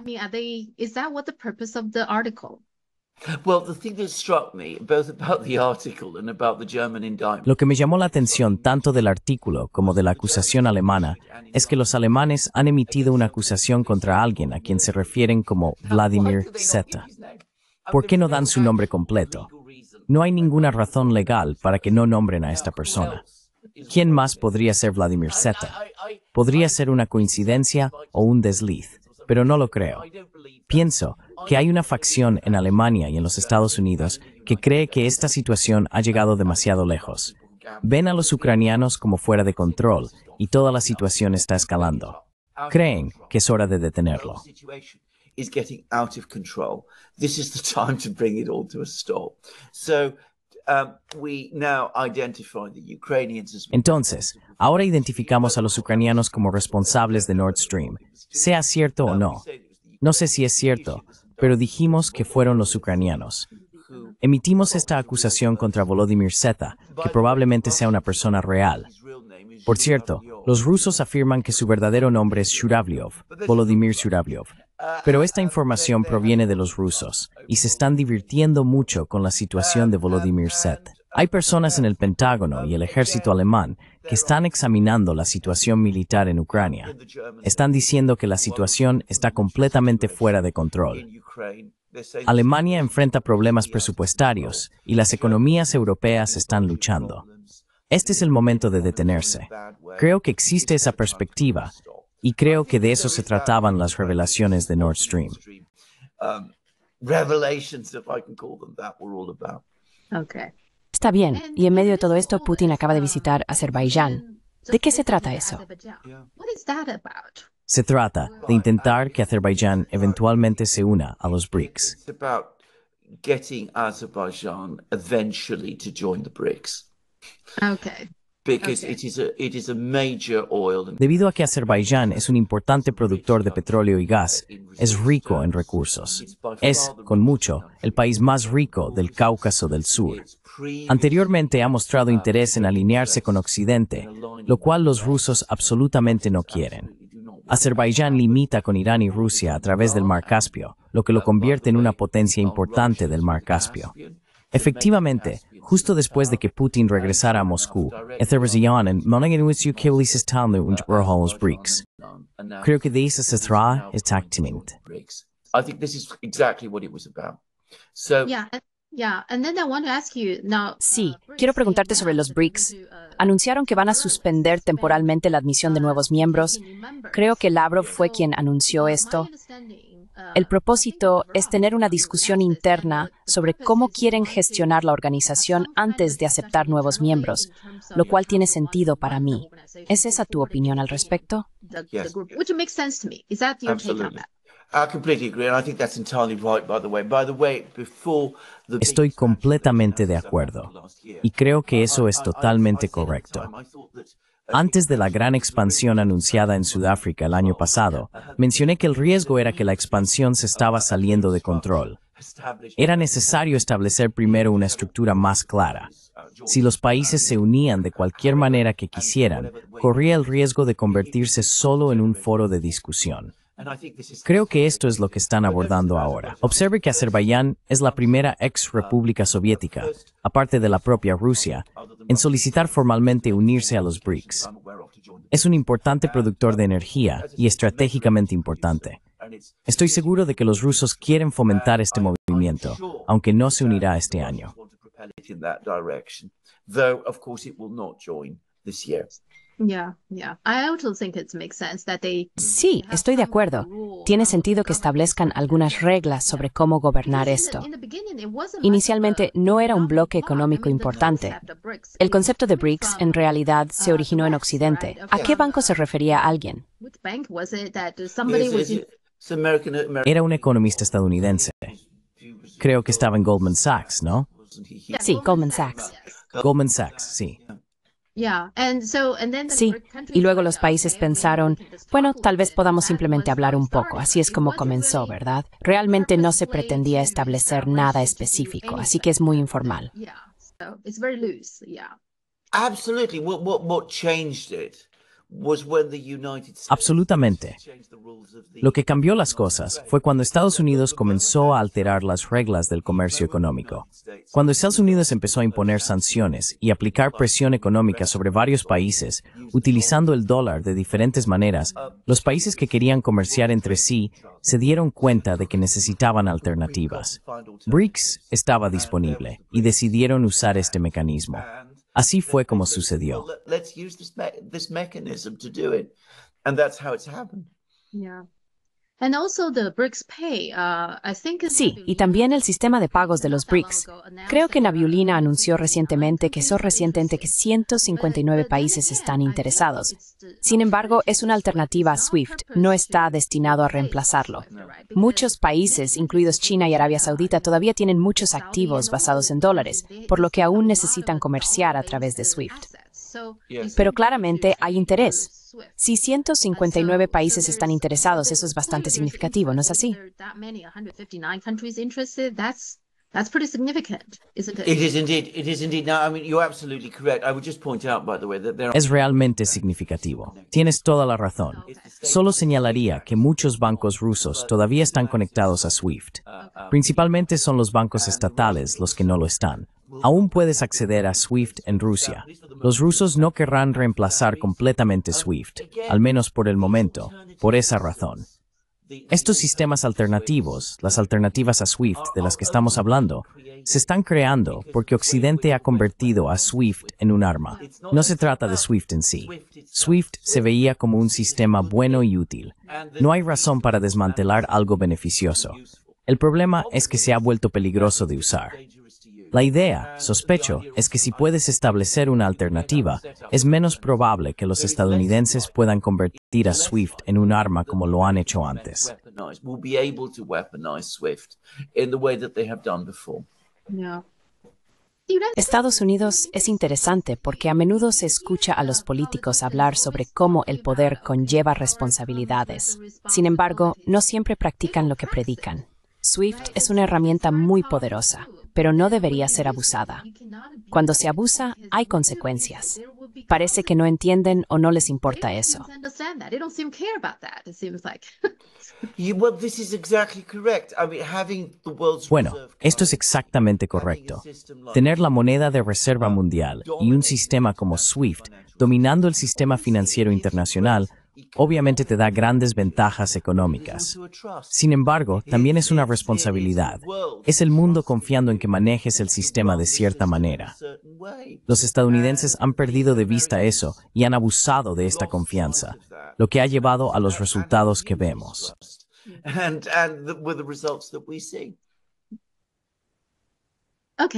Lo que me llamó la atención tanto del artículo como de la acusación alemana es que los alemanes han emitido una acusación contra alguien a quien se refieren como Vladimir Zeta. ¿Por qué no dan su nombre completo? No hay ninguna razón legal para que no nombren a esta persona. ¿Quién más podría ser Vladimir Zeta? Podría ser una coincidencia o un desliz, pero no lo creo. Pienso que hay una facción en Alemania y en los Estados Unidos que cree que esta situación ha llegado demasiado lejos. Ven a los ucranianos como fuera de control y toda la situación está escalando. Creen que es hora de detenerlo. Entonces, ahora identificamos a los ucranianos como responsables de Nord Stream, sea cierto o no. No sé si es cierto, pero dijimos que fueron los ucranianos. Emitimos esta acusación contra Volodymyr Zeta, que probablemente sea una persona real. Por cierto, los rusos afirman que su verdadero nombre es Shuravlyov, Volodymyr Shuravlyov. Pero esta información proviene de los rusos y se están divirtiendo mucho con la situación de Volodymyr Zed. Hay personas en el Pentágono y el ejército alemán que están examinando la situación militar en Ucrania. Están diciendo que la situación está completamente fuera de control. Alemania enfrenta problemas presupuestarios y las economías europeas están luchando. Este es el momento de detenerse. Creo que existe esa perspectiva y creo que de eso se trataban las revelaciones de Nord Stream. Está bien, y en medio de todo esto Putin acaba de visitar Azerbaiyán. ¿De qué se trata eso? Se trata de intentar que Azerbaiyán eventualmente se una a los BRICS. Okay. Debido a que Azerbaiyán es un importante productor de petróleo y gas, es rico en recursos. Es, con mucho, el país más rico del Cáucaso del Sur. Anteriormente ha mostrado interés en alinearse con Occidente, lo cual los rusos absolutamente no quieren. Azerbaiyán limita con Irán y Rusia a través del Mar Caspio, lo que lo convierte en una potencia importante del Mar Caspio. Efectivamente, Justo después de que Putin regresara a Moscú, los BRICS. Creo que de eso se trata exactamente. I think this is exactly what it was about. So, Sí, quiero preguntarte sobre los BRICS. Uh, Anunciaron que van a uh, suspender temporalmente la admisión de nuevos uh, miembros. Creo que Lavrov fue quien anunció esto. El propósito es tener una discusión interna sobre cómo quieren gestionar la organización antes de aceptar nuevos miembros, lo cual tiene sentido para mí. ¿Es esa tu opinión al respecto? Estoy completamente de acuerdo. Y creo que eso es totalmente correcto. Antes de la gran expansión anunciada en Sudáfrica el año pasado, mencioné que el riesgo era que la expansión se estaba saliendo de control. Era necesario establecer primero una estructura más clara. Si los países se unían de cualquier manera que quisieran, corría el riesgo de convertirse solo en un foro de discusión. Creo que esto es lo que están abordando ahora. Observe que Azerbaiyán es la primera ex república soviética, aparte de la propia Rusia, en solicitar formalmente unirse a los BRICS. Es un importante productor de energía y estratégicamente importante. Estoy seguro de que los rusos quieren fomentar este movimiento, aunque no se unirá este año. Sí, estoy de acuerdo. Tiene sentido que establezcan algunas reglas sobre cómo gobernar esto. Inicialmente no era un bloque económico importante. El concepto de BRICS en realidad se uh, originó en Occidente. ¿A qué banco se refería alguien? Era un economista estadounidense. Creo que estaba en Goldman Sachs, ¿no? Sí, Goldman Sachs. Goldman Sachs, sí. Sí, y luego los países pensaron, bueno, tal vez podamos simplemente hablar un poco, así es como comenzó, ¿verdad? Realmente no se pretendía establecer nada específico, así que es muy informal. Absolutamente. Lo que cambió las cosas fue cuando Estados Unidos comenzó a alterar las reglas del comercio económico. Cuando Estados Unidos empezó a imponer sanciones y aplicar presión económica sobre varios países, utilizando el dólar de diferentes maneras, los países que querían comerciar entre sí se dieron cuenta de que necesitaban alternativas. BRICS estaba disponible y decidieron usar este mecanismo. Así fue como sucedió. Uh, sí, y también el sistema de pagos de los BRICS. Creo que Naviolina anunció recientemente que son recientemente que 159 uh, países están interesados. Sin embargo, es una alternativa a SWIFT, no está destinado a reemplazarlo. Muchos países, incluidos China y Arabia uh, Saudita, todavía tienen muchos activos basados en dólares, por lo que aún necesitan comerciar a través de SWIFT. Pero claramente hay interés. Si 159 países están interesados, eso es bastante significativo, ¿no es así? Es realmente significativo. Tienes toda la razón. Solo señalaría que muchos bancos rusos todavía están conectados a SWIFT. Principalmente son los bancos estatales los que no lo están. Aún puedes acceder a SWIFT en Rusia. Los rusos no querrán reemplazar completamente SWIFT, al menos por el momento, por esa razón. Estos sistemas alternativos, las alternativas a SWIFT de las que estamos hablando, se están creando porque Occidente ha convertido a SWIFT en un arma. No se trata de SWIFT en sí. SWIFT se veía como un sistema bueno y útil. No hay razón para desmantelar algo beneficioso. El problema es que se ha vuelto peligroso de usar. La idea, sospecho, es que si puedes establecer una alternativa, es menos probable que los estadounidenses puedan convertir a Swift en un arma como lo han hecho antes. Estados Unidos es interesante porque a menudo se escucha a los políticos hablar sobre cómo el poder conlleva responsabilidades. Sin embargo, no siempre practican lo que predican. Swift es una herramienta muy poderosa pero no debería ser abusada. Cuando se abusa, hay consecuencias. Parece que no entienden o no les importa eso. Bueno, esto es exactamente correcto. Tener la moneda de reserva mundial y un sistema como SWIFT dominando el sistema financiero internacional obviamente te da grandes ventajas económicas. Sin embargo, también es una responsabilidad. Es el mundo confiando en que manejes el sistema de cierta manera. Los estadounidenses han perdido de vista eso y han abusado de esta confianza, lo que ha llevado a los resultados que vemos. Uh, um,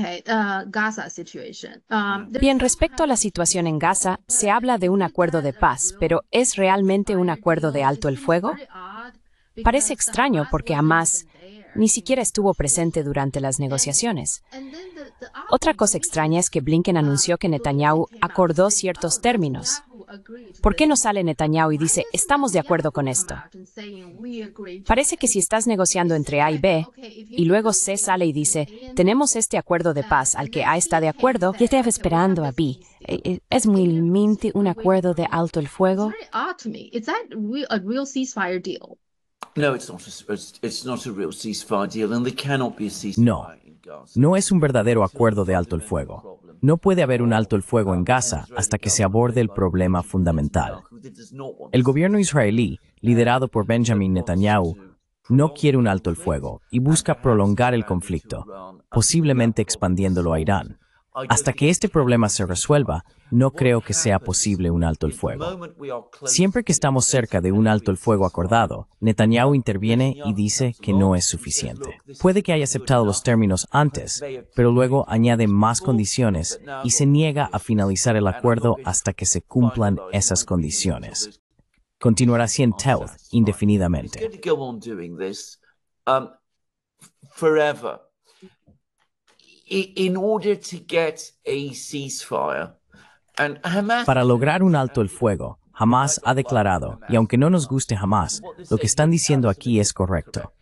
mm. Bien, respecto a la situación en Gaza, se habla de un acuerdo de paz, pero ¿es realmente un acuerdo de alto el fuego? Parece extraño porque Hamas ni siquiera estuvo presente durante las negociaciones. Otra cosa extraña es que Blinken anunció que Netanyahu acordó ciertos términos, ¿Por qué no sale Netanyahu y dice, estamos de acuerdo con esto? Parece que si estás negociando entre A y B, y luego C sale y dice, tenemos este acuerdo de paz al que A está de acuerdo, y estás esperando a B. Eh, eh, ¿Es muy minti un acuerdo de alto el fuego? No, no es un verdadero acuerdo de alto el fuego. No puede haber un alto el fuego en Gaza hasta que se aborde el problema fundamental. El gobierno israelí, liderado por Benjamin Netanyahu, no quiere un alto el fuego y busca prolongar el conflicto, posiblemente expandiéndolo a Irán. Hasta que este problema se resuelva, no creo que sea posible un alto el fuego. Siempre que estamos cerca de un alto el fuego acordado, Netanyahu interviene y dice que no es suficiente. Puede que haya aceptado los términos antes, pero luego añade más condiciones y se niega a finalizar el acuerdo hasta que se cumplan esas condiciones. Continuará así en indefinidamente. Para lograr un alto el fuego, Hamas ha declarado, y aunque no nos guste Hamas, lo que están diciendo aquí es correcto.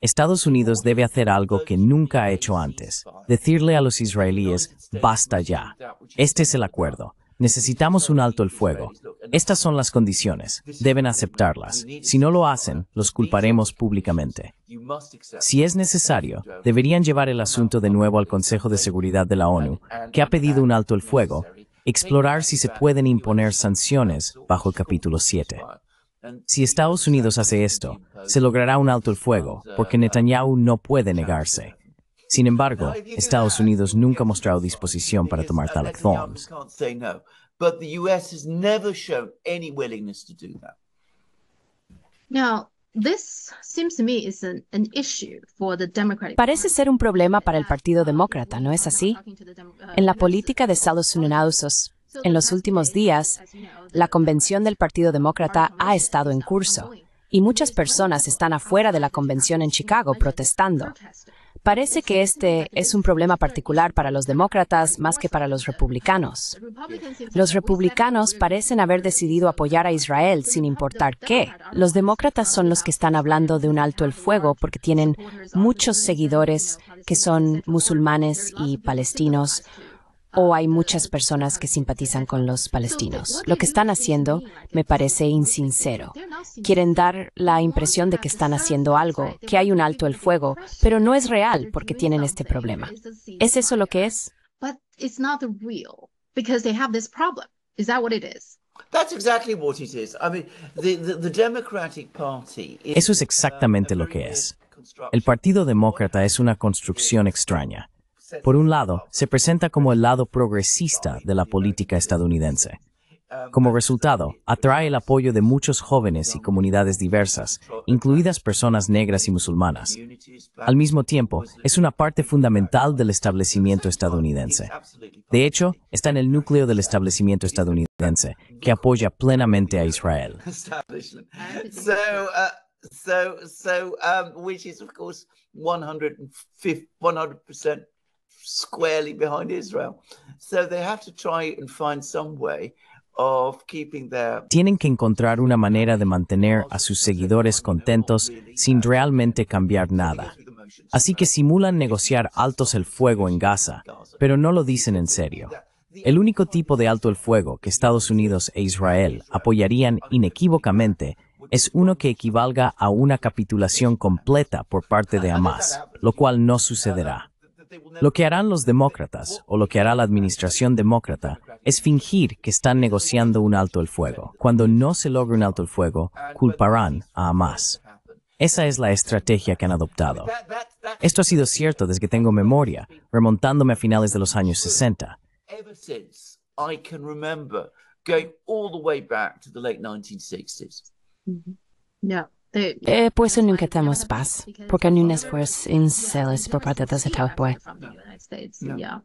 Estados Unidos debe hacer algo que nunca ha hecho antes, decirle a los israelíes, basta ya. Este es el acuerdo. Necesitamos un alto el fuego. Estas son las condiciones. Deben aceptarlas. Si no lo hacen, los culparemos públicamente. Si es necesario, deberían llevar el asunto de nuevo al Consejo de Seguridad de la ONU, que ha pedido un alto el fuego, explorar si se pueden imponer sanciones bajo el capítulo 7. Si Estados Unidos hace esto, se logrará un alto el fuego, porque Netanyahu no puede negarse. Sin embargo, Estados Unidos nunca ha mostrado disposición para tomar tal acción. Parece ser un problema para el Partido Demócrata, ¿no es así? Uh, en la política de Estados Unidos, en los últimos días, la convención del Partido Demócrata ha estado en curso y muchas personas están afuera de la convención en Chicago protestando. Parece que este es un problema particular para los demócratas más que para los republicanos. Los republicanos parecen haber decidido apoyar a Israel sin importar qué. Los demócratas son los que están hablando de un alto el fuego porque tienen muchos seguidores que son musulmanes y palestinos o hay muchas personas que simpatizan con los palestinos. Lo que están haciendo me parece insincero. Quieren dar la impresión de que están haciendo algo, que hay un alto el fuego, pero no es real porque tienen este problema. ¿Es eso lo que es? Eso es exactamente lo que es. El Partido Demócrata es una construcción extraña. Por un lado, se presenta como el lado progresista de la política estadounidense. Como resultado, atrae el apoyo de muchos jóvenes y comunidades diversas, incluidas personas negras y musulmanas. Al mismo tiempo, es una parte fundamental del establecimiento estadounidense. De hecho, está en el núcleo del establecimiento estadounidense, que apoya plenamente a Israel. So, uh, um, which 100% tienen que encontrar una manera de mantener a sus seguidores contentos sin realmente cambiar nada. Así que simulan negociar altos el fuego en Gaza, pero no lo dicen en serio. El único tipo de alto el fuego que Estados Unidos e Israel apoyarían inequívocamente es uno que equivalga a una capitulación completa por parte de Hamas, lo cual no sucederá. Lo que harán los demócratas, o lo que hará la administración demócrata, es fingir que están negociando un alto el fuego. Cuando no se logre un alto el fuego, culparán a Hamas. Esa es la estrategia que han adoptado. Esto ha sido cierto desde que tengo memoria, remontándome a finales de los años 60. Por eso nunca tenemos paz, porque por parte de Estados pues. Unidos.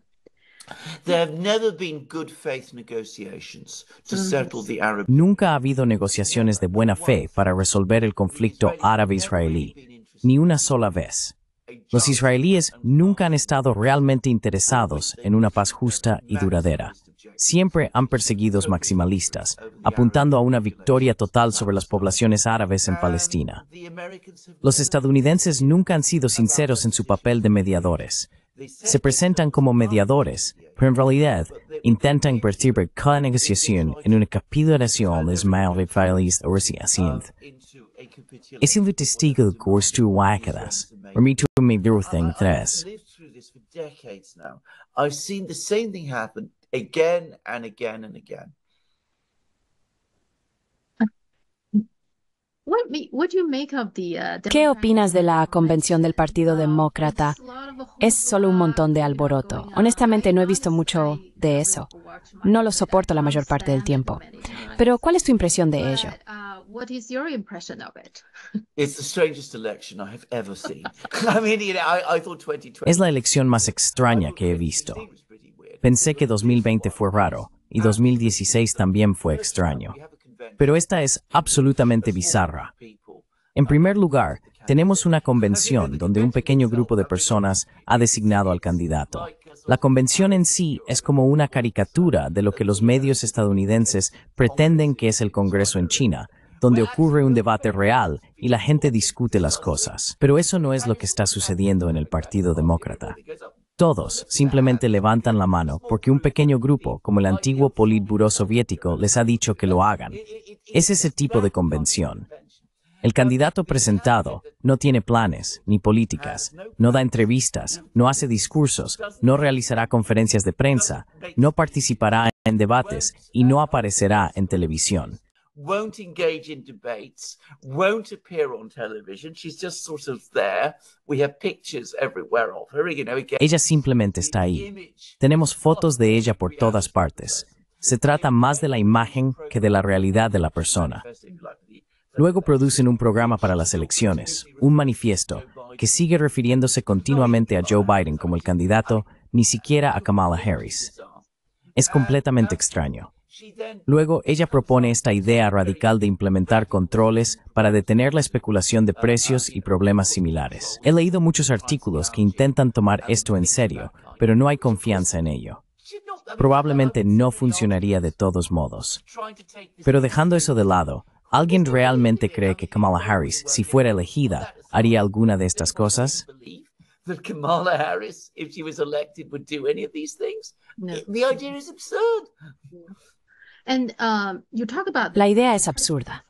Mm. Nunca ha habido negociaciones de buena fe para resolver el conflicto árabe-israelí, ni una sola vez. Los israelíes nunca han estado realmente interesados en una paz justa y duradera siempre han perseguido maximalistas, apuntando a una victoria total sobre las poblaciones árabes en Palestina. Los estadounidenses nunca han sido sinceros en su papel de mediadores. Se presentan como mediadores, pero en realidad intentan percibir cada negociación en una capitulación de Ismael o de Remito a mi ¿Qué opinas de la convención del Partido Demócrata? Es solo un montón de alboroto. Honestamente no he visto mucho de eso. No lo soporto la mayor parte del tiempo. Pero ¿cuál es tu impresión de ello? Es la elección más extraña que he visto. Pensé que 2020 fue raro y 2016 ah. también fue extraño. Pero esta es absolutamente bizarra. En primer lugar, tenemos una convención donde un pequeño grupo de personas ha designado al candidato. La convención en sí es como una caricatura de lo que los medios estadounidenses pretenden que es el Congreso en China, donde ocurre un debate real y la gente discute las cosas. Pero eso no es lo que está sucediendo en el Partido Demócrata. Todos simplemente levantan la mano porque un pequeño grupo, como el antiguo Politburó soviético, les ha dicho que lo hagan. Es ese tipo de convención. El candidato presentado no tiene planes ni políticas, no da entrevistas, no hace discursos, no realizará conferencias de prensa, no participará en debates y no aparecerá en televisión won't engage in debates, won't appear on television. She's just sort of there. We have pictures everywhere of her, you know, Ella simplemente está ahí. Tenemos fotos de ella por todas partes. Se trata más de la imagen que de la realidad de la persona. Luego producen un programa para las elecciones, un manifiesto, que sigue refiriéndose continuamente a Joe Biden como el candidato, ni siquiera a Kamala Harris. Es completamente uh, extraño. Luego, ella propone esta idea radical de implementar controles para detener la especulación de precios y problemas similares. He leído muchos artículos que intentan tomar esto en serio, pero no hay confianza en ello. Probablemente no funcionaría de todos modos. Pero dejando eso de lado, ¿alguien realmente cree que Kamala Harris, si fuera elegida, haría alguna de estas cosas? No. ¡La idea es Um, la idea es absurda.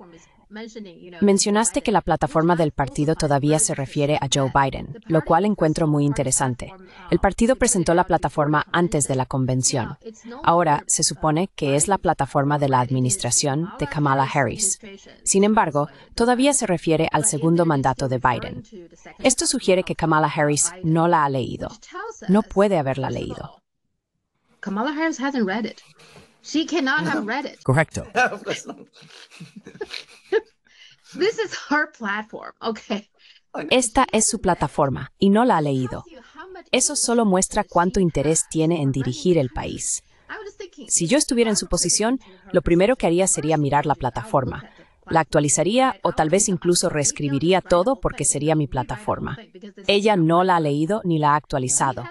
Mencionaste que la plataforma del partido todavía se refiere a Joe Biden, lo cual encuentro muy interesante. Um, El partido presentó la plataforma antes de la convención. Ahora se uh, supone que es la plataforma de la administración de Kamala Harris. Sin embargo, todavía se refiere al segundo mandato de Biden. Esto sugiere que Kamala Harris no la ha leído. No puede haberla leído. Kamala She cannot have read it. Correcto. this is her Esta es su plataforma y no la ha leído. Eso solo muestra cuánto interés tiene en dirigir el país. Si yo estuviera en su posición, lo primero que haría sería mirar la plataforma, la actualizaría o tal vez incluso reescribiría todo porque sería mi plataforma. Ella no la ha leído ni la ha actualizado.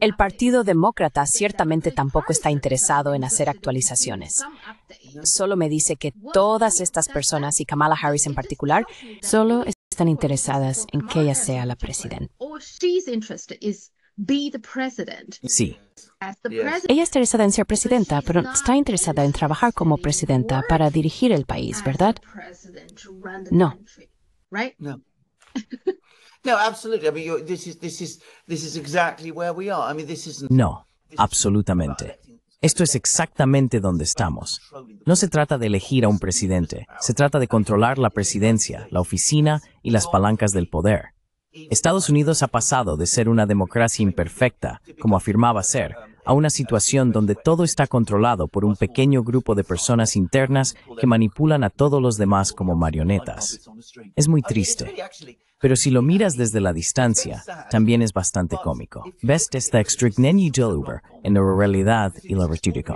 El Partido Demócrata ciertamente tampoco está interesado en hacer actualizaciones. Solo me dice que todas estas personas, y Kamala Harris en particular, solo están interesadas en que ella sea la presidenta. Sí. Ella está interesada en ser presidenta, pero está interesada en trabajar como presidenta para dirigir el país, ¿verdad? No. No. No, absolutamente. Esto es exactamente donde estamos. No se trata de elegir a un presidente, se trata de controlar la presidencia, la oficina y las palancas del poder. Estados Unidos ha pasado de ser una democracia imperfecta, como afirmaba ser, a una situación donde todo está controlado por un pequeño grupo de personas internas que manipulan a todos los demás como marionetas. Es muy triste. Pero si lo miras desde la distancia, también es bastante cómico. en la realidad y la retórica.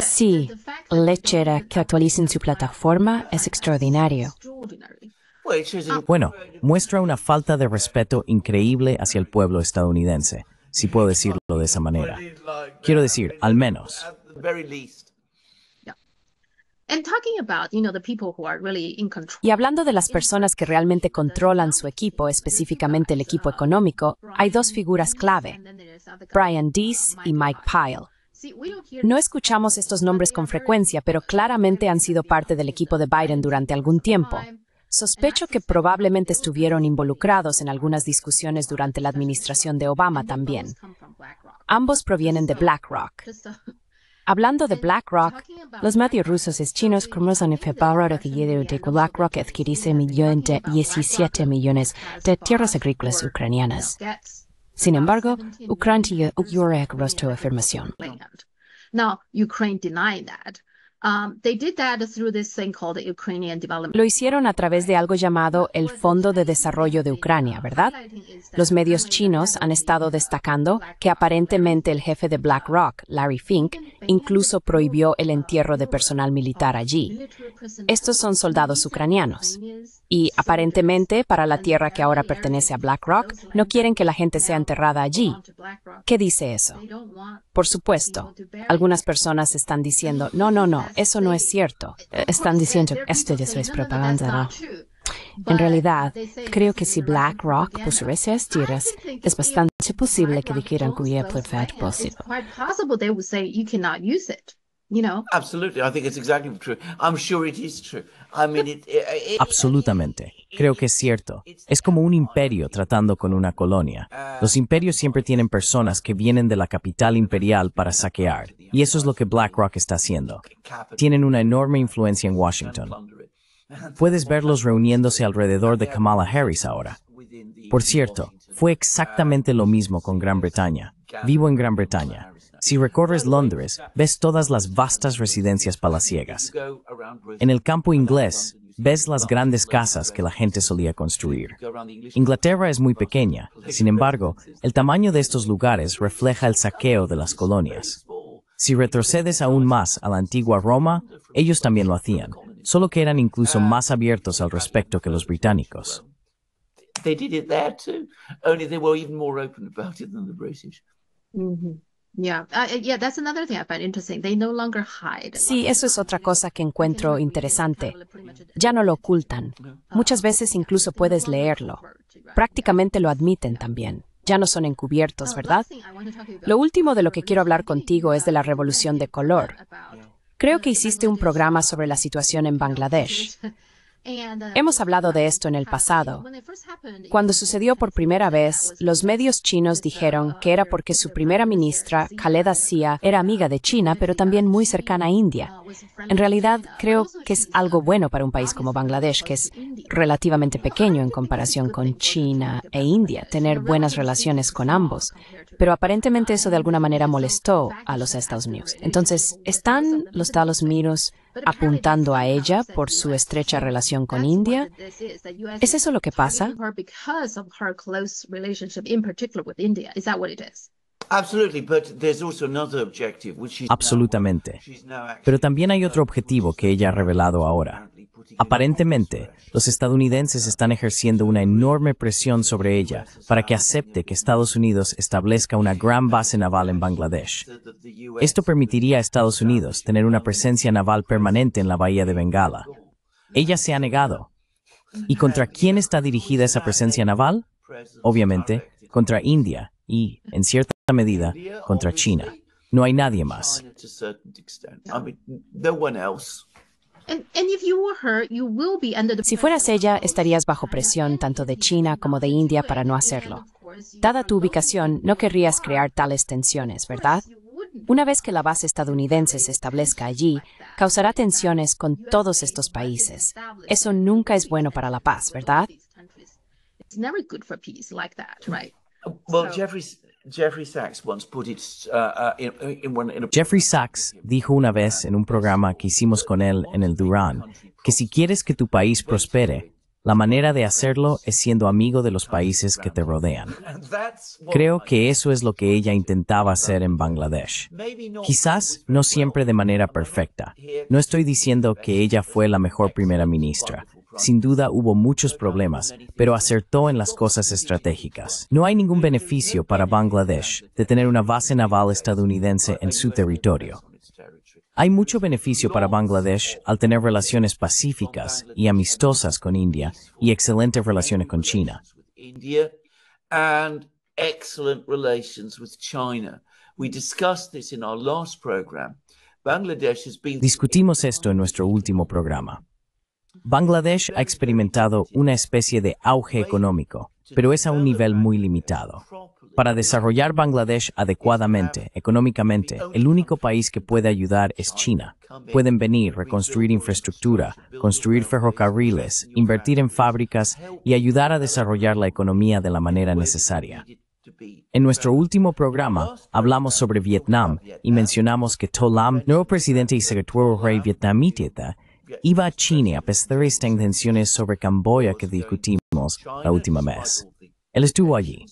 Sí, Lechera, que actualicen su plataforma es extraordinario. Pues, ah. Bueno, muestra una falta de respeto increíble hacia el pueblo estadounidense, si puedo decirlo de esa manera. Quiero decir, al menos. Y hablando de las personas que realmente controlan su equipo, específicamente el equipo económico, hay dos figuras clave, Brian Deese y Mike Pyle. No escuchamos estos nombres con frecuencia, pero claramente han sido parte del equipo de Biden durante algún tiempo. Sospecho que probablemente estuvieron involucrados en algunas discusiones durante la administración de Obama también. Ambos provienen de BlackRock. Hablando de BlackRock, los medios rusos y chinos comienzan en febrero de que BlackRock 17 millones de tierras agrícolas ucranianas. Sin embargo, Ucrania, rostó afirmación. Now, Ukraine denied that. Lo hicieron a través de algo llamado el Fondo de Desarrollo de Ucrania, ¿verdad? Los medios chinos han estado destacando que aparentemente el jefe de BlackRock, Larry Fink, incluso prohibió el entierro de personal militar allí. Estos son soldados ucranianos. Y aparentemente para la tierra que ahora pertenece a BlackRock, no quieren que la gente sea enterrada allí. ¿Qué dice eso? Por supuesto, algunas personas están diciendo, no, no, no, eso no es cierto. Eh, están diciendo, esto ya es propaganda. No. En realidad, creo que si BlackRock pusiese a tiras, es bastante posible que dijeran que ya perfecto. Absolutamente. Creo que es cierto. Es como un imperio tratando con una colonia. Los imperios siempre tienen personas que vienen de la capital imperial para saquear, y eso es lo que BlackRock está haciendo. Tienen una enorme influencia en Washington. Puedes verlos reuniéndose alrededor de Kamala Harris ahora. Por cierto, fue exactamente lo mismo con Gran Bretaña. Vivo en Gran Bretaña. Si recorres Londres, ves todas las vastas residencias palaciegas. En el campo inglés, ves las grandes casas que la gente solía construir. Inglaterra es muy pequeña, sin embargo, el tamaño de estos lugares refleja el saqueo de las colonias. Si retrocedes aún más a la antigua Roma, ellos también lo hacían, solo que eran incluso más abiertos al respecto que los británicos. Sí, eso es otra cosa que encuentro interesante. Ya no lo ocultan. Muchas ah, veces incluso puedes leerlo. Prácticamente lo admiten también. Ya no son encubiertos, ¿verdad? Lo último de lo que quiero hablar contigo es de la revolución de color. Creo que hiciste un programa sobre la situación en Bangladesh. Hemos hablado de esto en el pasado. Cuando sucedió por primera vez, los medios chinos dijeron que era porque su primera ministra, Khaleda Sia, era amiga de China, pero también muy cercana a India. En realidad, creo que es algo bueno para un país como Bangladesh, que es relativamente pequeño en comparación con China e India, tener buenas relaciones con ambos. Pero aparentemente eso de alguna manera molestó a los Estados Unidos. Entonces, están los Estados Unidos apuntando a ella por su estrecha relación con India? ¿Es eso lo que pasa? Absolutamente. Pero también hay otro objetivo que ella ha revelado ahora. Aparentemente, los estadounidenses están ejerciendo una enorme presión sobre ella para que acepte que Estados Unidos establezca una gran base naval en Bangladesh. Esto permitiría a Estados Unidos tener una presencia naval permanente en la bahía de Bengala. Ella se ha negado. ¿Y contra quién está dirigida esa presencia naval? Obviamente, contra India y, en cierta medida, contra China. No hay nadie más. Si fueras ella, estarías bajo presión tanto de China como de India para no hacerlo. Dada tu ubicación, no querrías crear tales tensiones, ¿verdad? Una vez que la base estadounidense se establezca allí, causará tensiones con todos estos países. Eso nunca es bueno para la paz, ¿verdad? Jeffrey Sachs, dijo una vez en un programa que hicimos con él en el Durán que si quieres que tu país prospere, la manera de hacerlo es siendo amigo de los países que te rodean. Creo que eso es lo que ella intentaba hacer en Bangladesh. Quizás no siempre de manera perfecta. No estoy diciendo que ella fue la mejor primera ministra, sin duda hubo muchos problemas, pero acertó en las cosas estratégicas. No hay ningún beneficio para Bangladesh de tener una base naval estadounidense en su territorio. Hay mucho beneficio para Bangladesh al tener relaciones pacíficas y amistosas con India y excelentes relaciones con China. We discussed this in our last program. Discutimos esto en nuestro último programa. Bangladesh ha experimentado una especie de auge económico, pero es a un nivel muy limitado. Para desarrollar Bangladesh adecuadamente, económicamente, el único país que puede ayudar es China. Pueden venir, reconstruir infraestructura, construir ferrocarriles, invertir en fábricas y ayudar a desarrollar la economía de la manera necesaria. En nuestro último programa hablamos sobre Vietnam y mencionamos que Tolam, nuevo presidente y secretario rey vietnamita, iba a China a pesar de estas intenciones sobre Camboya que discutimos la última vez. Él estuvo allí.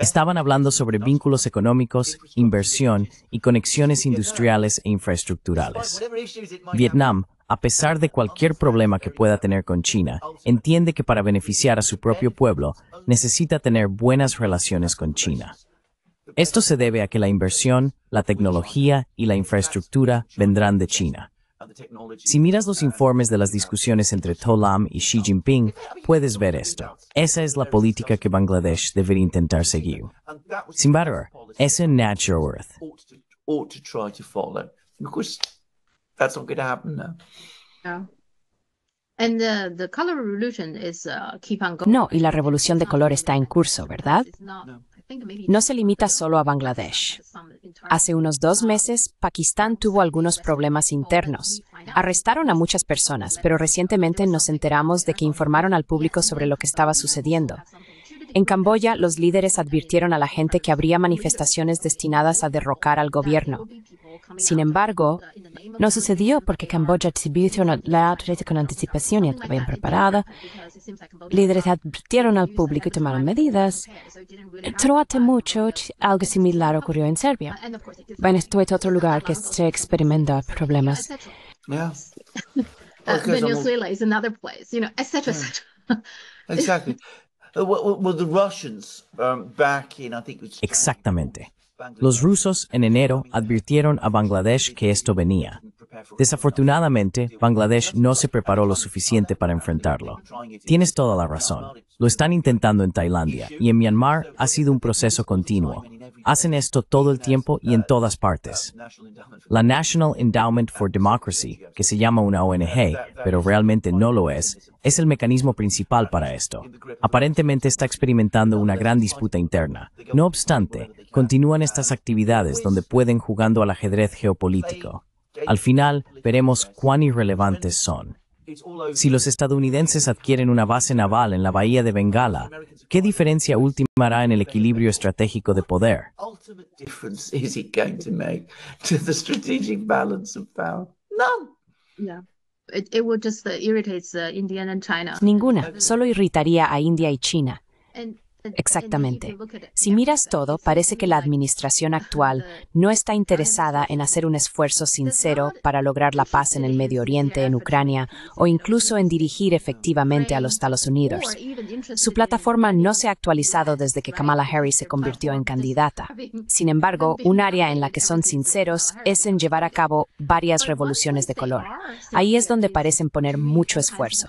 Estaban hablando sobre vínculos económicos, inversión y conexiones industriales e infraestructurales. Vietnam a pesar de cualquier problema que pueda tener con China, entiende que para beneficiar a su propio pueblo necesita tener buenas relaciones con China. Esto se debe a que la inversión, la tecnología y la infraestructura vendrán de China. Si miras los informes de las discusiones entre Tolam y Xi Jinping, puedes ver esto. Esa es la política que Bangladesh debería intentar seguir. Sin embargo, es ese Natural no, y la revolución de color está en curso, ¿verdad? No. No se limita solo a Bangladesh. Hace unos dos meses, Pakistán tuvo algunos problemas internos. Arrestaron a muchas personas, pero recientemente nos enteramos de que informaron al público sobre lo que estaba sucediendo. En Camboya, los líderes advirtieron a la gente que habría manifestaciones destinadas a derrocar al gobierno. Sin embargo, no sucedió porque Camboya exhibió una red con anticipación y estaba bien preparada. Líderes advirtieron al público y tomaron medidas. Pero mucho algo similar ocurrió en Serbia. Venezuela es otro lugar que se experimenta problemas. Yeah. Venezuela es otro lugar, etcétera, Exactly. Exactamente. Los rusos en enero advirtieron a Bangladesh que esto venía. Desafortunadamente, Bangladesh no se preparó lo suficiente para enfrentarlo. Tienes toda la razón. Lo están intentando en Tailandia y en Myanmar ha sido un proceso continuo. Hacen esto todo el tiempo y en todas partes. La National Endowment for Democracy, que se llama una ONG, pero realmente no lo es, es el mecanismo principal para esto. Aparentemente está experimentando una gran disputa interna. No obstante, continúan estas actividades donde pueden jugando al ajedrez geopolítico. Al final, veremos cuán irrelevantes son. Si los estadounidenses adquieren una base naval en la bahía de Bengala, ¿qué diferencia última hará en el equilibrio estratégico de poder? Ninguna, solo irritaría a India y China. Exactamente. Si miras todo, parece que la administración actual no está interesada en hacer un esfuerzo sincero para lograr la paz en el Medio Oriente, en Ucrania, o incluso en dirigir efectivamente a los Estados Unidos. Su plataforma no se ha actualizado desde que Kamala Harris se convirtió en candidata. Sin embargo, un área en la que son sinceros es en llevar a cabo varias revoluciones de color. Ahí es donde parecen poner mucho esfuerzo.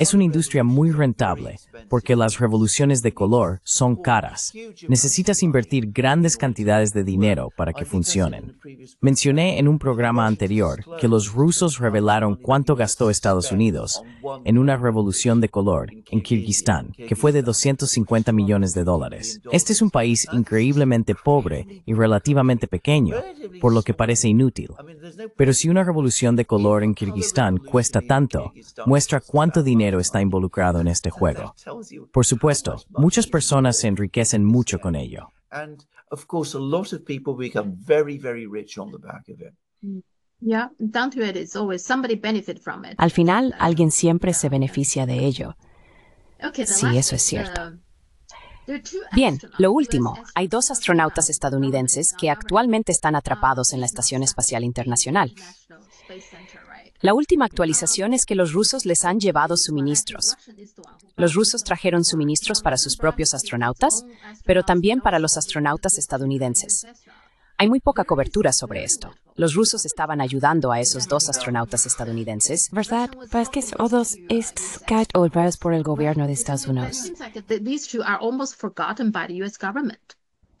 Es una industria muy rentable porque las revoluciones de color son caras. Necesitas invertir grandes cantidades de dinero para que funcionen. Mencioné en un programa anterior que los rusos revelaron cuánto gastó Estados Unidos en una revolución de color en Kirguistán, que fue de 250 millones de dólares. Este es un país increíblemente pobre y relativamente pequeño, por lo que parece inútil. Pero si una revolución de color en Kirguistán cuesta tanto, muestra cuánto dinero está involucrado en este juego. Por supuesto, muchas personas se enriquecen mucho con ello. Al final, alguien siempre se beneficia de ello. Sí, eso es cierto. Uh, Bien, lo último, hay dos astronautas estadounidenses que actualmente están atrapados en la Estación Espacial Internacional. La última actualización es que los rusos les han llevado suministros. Los rusos trajeron suministros para sus propios astronautas, pero también para los astronautas estadounidenses. Hay muy poca cobertura sobre esto. Los rusos estaban ayudando a esos dos astronautas estadounidenses. ¿Verdad? Pues dos estos olvidados por el gobierno de Estados Unidos.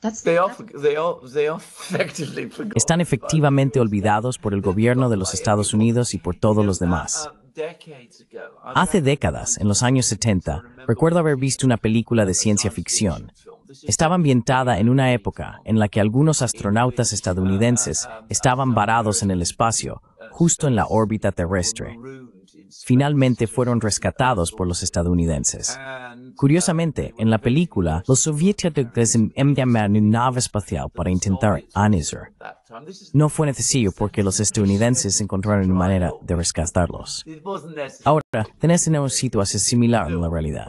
Están efectivamente olvidados por el gobierno de los Estados Unidos y por todos los demás. Uh, uh, Hace décadas, en los años 70, recuerdo haber visto una película de ciencia ficción. Estaba ambientada en una época en la que algunos astronautas uh, estadounidenses estaban varados en el espacio, justo en la órbita terrestre finalmente fueron rescatados por los estadounidenses. Curiosamente, en la película, los soviéticos enviaron una nave espacial para intentar anizar. No fue necesario porque los estadounidenses encontraron una manera de rescatarlos. Ahora, tenés una situación similar en la realidad.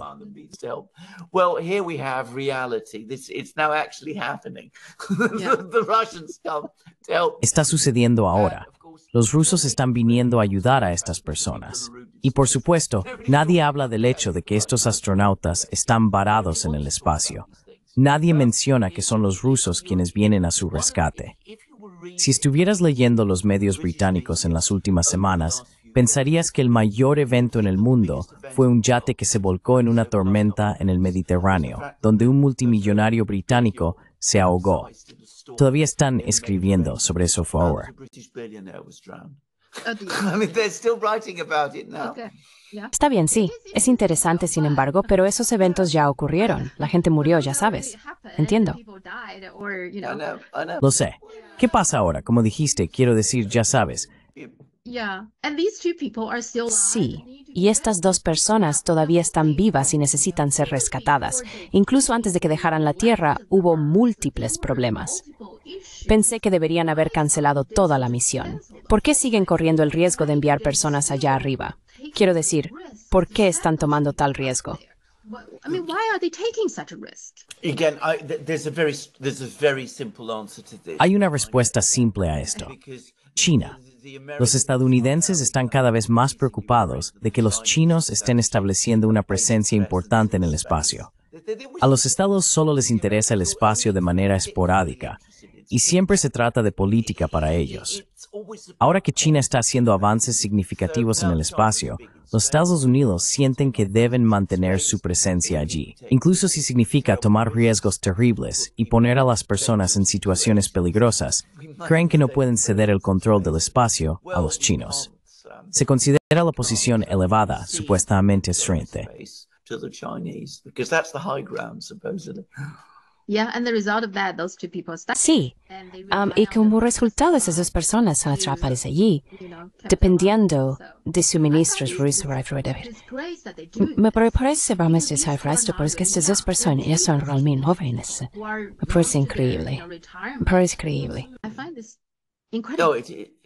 Está sucediendo ahora. Los rusos están viniendo a ayudar a estas personas. Y por supuesto, nadie habla del hecho de que estos astronautas están varados en el espacio. Nadie menciona que son los rusos quienes vienen a su rescate. Si estuvieras leyendo los medios británicos en las últimas semanas, pensarías que el mayor evento en el mundo fue un yate que se volcó en una tormenta en el Mediterráneo, donde un multimillonario británico se ahogó. Todavía están escribiendo sobre eso ahora. Está bien, sí. Es interesante, sin embargo, pero esos eventos ya ocurrieron. La gente murió, ya sabes. Entiendo. Lo sé. ¿Qué pasa ahora? Como dijiste, quiero decir, ya sabes. Sí, y estas dos personas todavía están vivas y necesitan ser rescatadas. Incluso antes de que dejaran la Tierra hubo múltiples problemas. Pensé que deberían haber cancelado toda la misión. ¿Por qué siguen corriendo el riesgo de enviar personas allá arriba? Quiero decir, ¿por qué están tomando tal riesgo? Hay una respuesta simple a esto. China. Los estadounidenses están cada vez más preocupados de que los chinos estén estableciendo una presencia importante en el espacio. A los estados solo les interesa el espacio de manera esporádica y siempre se trata de política para ellos. Ahora que China está haciendo avances significativos en el espacio, los Estados Unidos sienten que deben mantener su presencia allí, incluso si significa tomar riesgos terribles y poner a las personas en situaciones peligrosas. Creen que no pueden ceder el control del espacio a los chinos. Se considera la posición elevada, supuestamente strength. Sí, um, y como resultado esas personas son atrapadas allí, dependiendo de suministros Me parece realmente a esto porque estas dos personas ya son realmente jóvenes. Me parece increíble. Me parece increíble. No, it, it,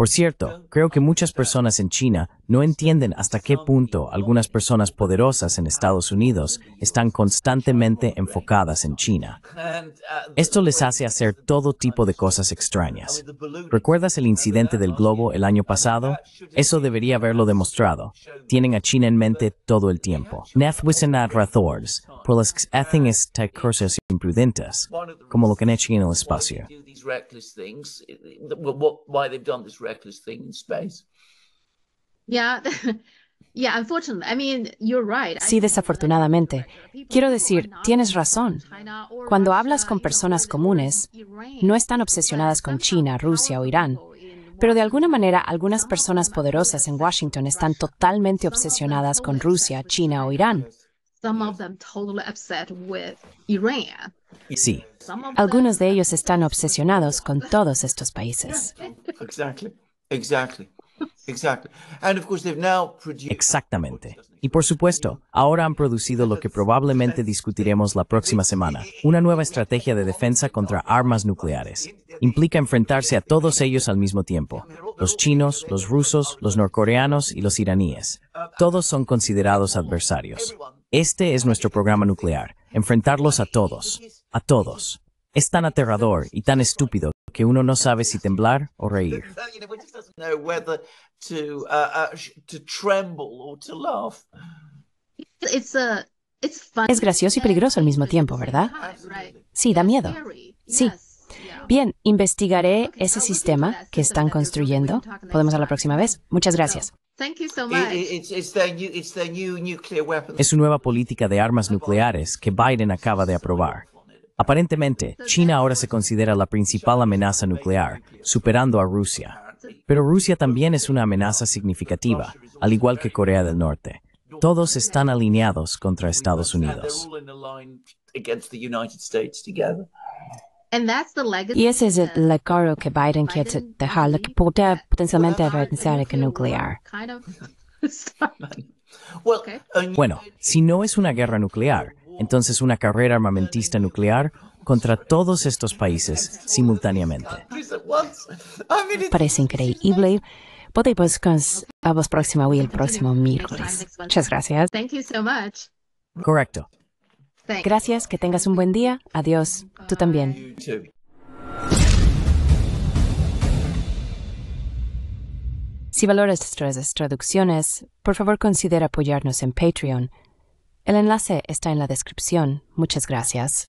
Por cierto, creo que muchas personas en China no entienden hasta qué punto algunas personas poderosas en Estados Unidos están constantemente enfocadas en China. Esto les hace hacer todo tipo de cosas extrañas. ¿Recuerdas el incidente del globo el año pasado? Eso debería haberlo demostrado. Tienen a China en mente todo el tiempo por como lo que han hecho en el espacio. Sí, desafortunadamente. Quiero decir, tienes razón. Cuando hablas con personas comunes, no están obsesionadas con China, Rusia o Irán. Pero de alguna manera algunas personas poderosas en Washington están totalmente obsesionadas con Rusia, China o Irán. Sí, algunos de ellos están obsesionados con todos estos países. Exactamente. Y por supuesto, ahora han producido lo que probablemente discutiremos la próxima semana, una nueva estrategia de defensa contra armas nucleares. Implica enfrentarse a todos ellos al mismo tiempo, los chinos, los rusos, los norcoreanos y los iraníes. Todos son considerados adversarios. Este es nuestro programa nuclear, enfrentarlos a todos, a todos. Es tan aterrador y tan estúpido que uno no sabe si temblar o reír. Uh, uh, uh, es gracioso y peligroso al mismo tiempo, ¿verdad? Sí, da miedo. Sí. Bien, investigaré ese sistema que están construyendo. Podemos a la próxima vez. Muchas gracias. Es su nueva política de armas nucleares que Biden acaba de aprobar. Aparentemente, China ahora se considera la principal amenaza nuclear, superando a Rusia. Pero Rusia también es una amenaza significativa, al igual que Corea del Norte. Todos están alineados contra Estados Unidos. Y ese es el legado que Biden quiere dejar, que podría potencialmente avanzar el nuclear. Bueno, si no es una guerra nuclear, entonces una carrera armamentista nuclear contra todos estos países simultáneamente. Parece increíble. Podemos a vos próxima hoy el próximo miércoles. Muchas gracias. Correcto. Gracias, que tengas un buen día. Adiós. Tú también. Si valoras nuestras traducciones, por favor considera apoyarnos en Patreon. El enlace está en la descripción. Muchas gracias.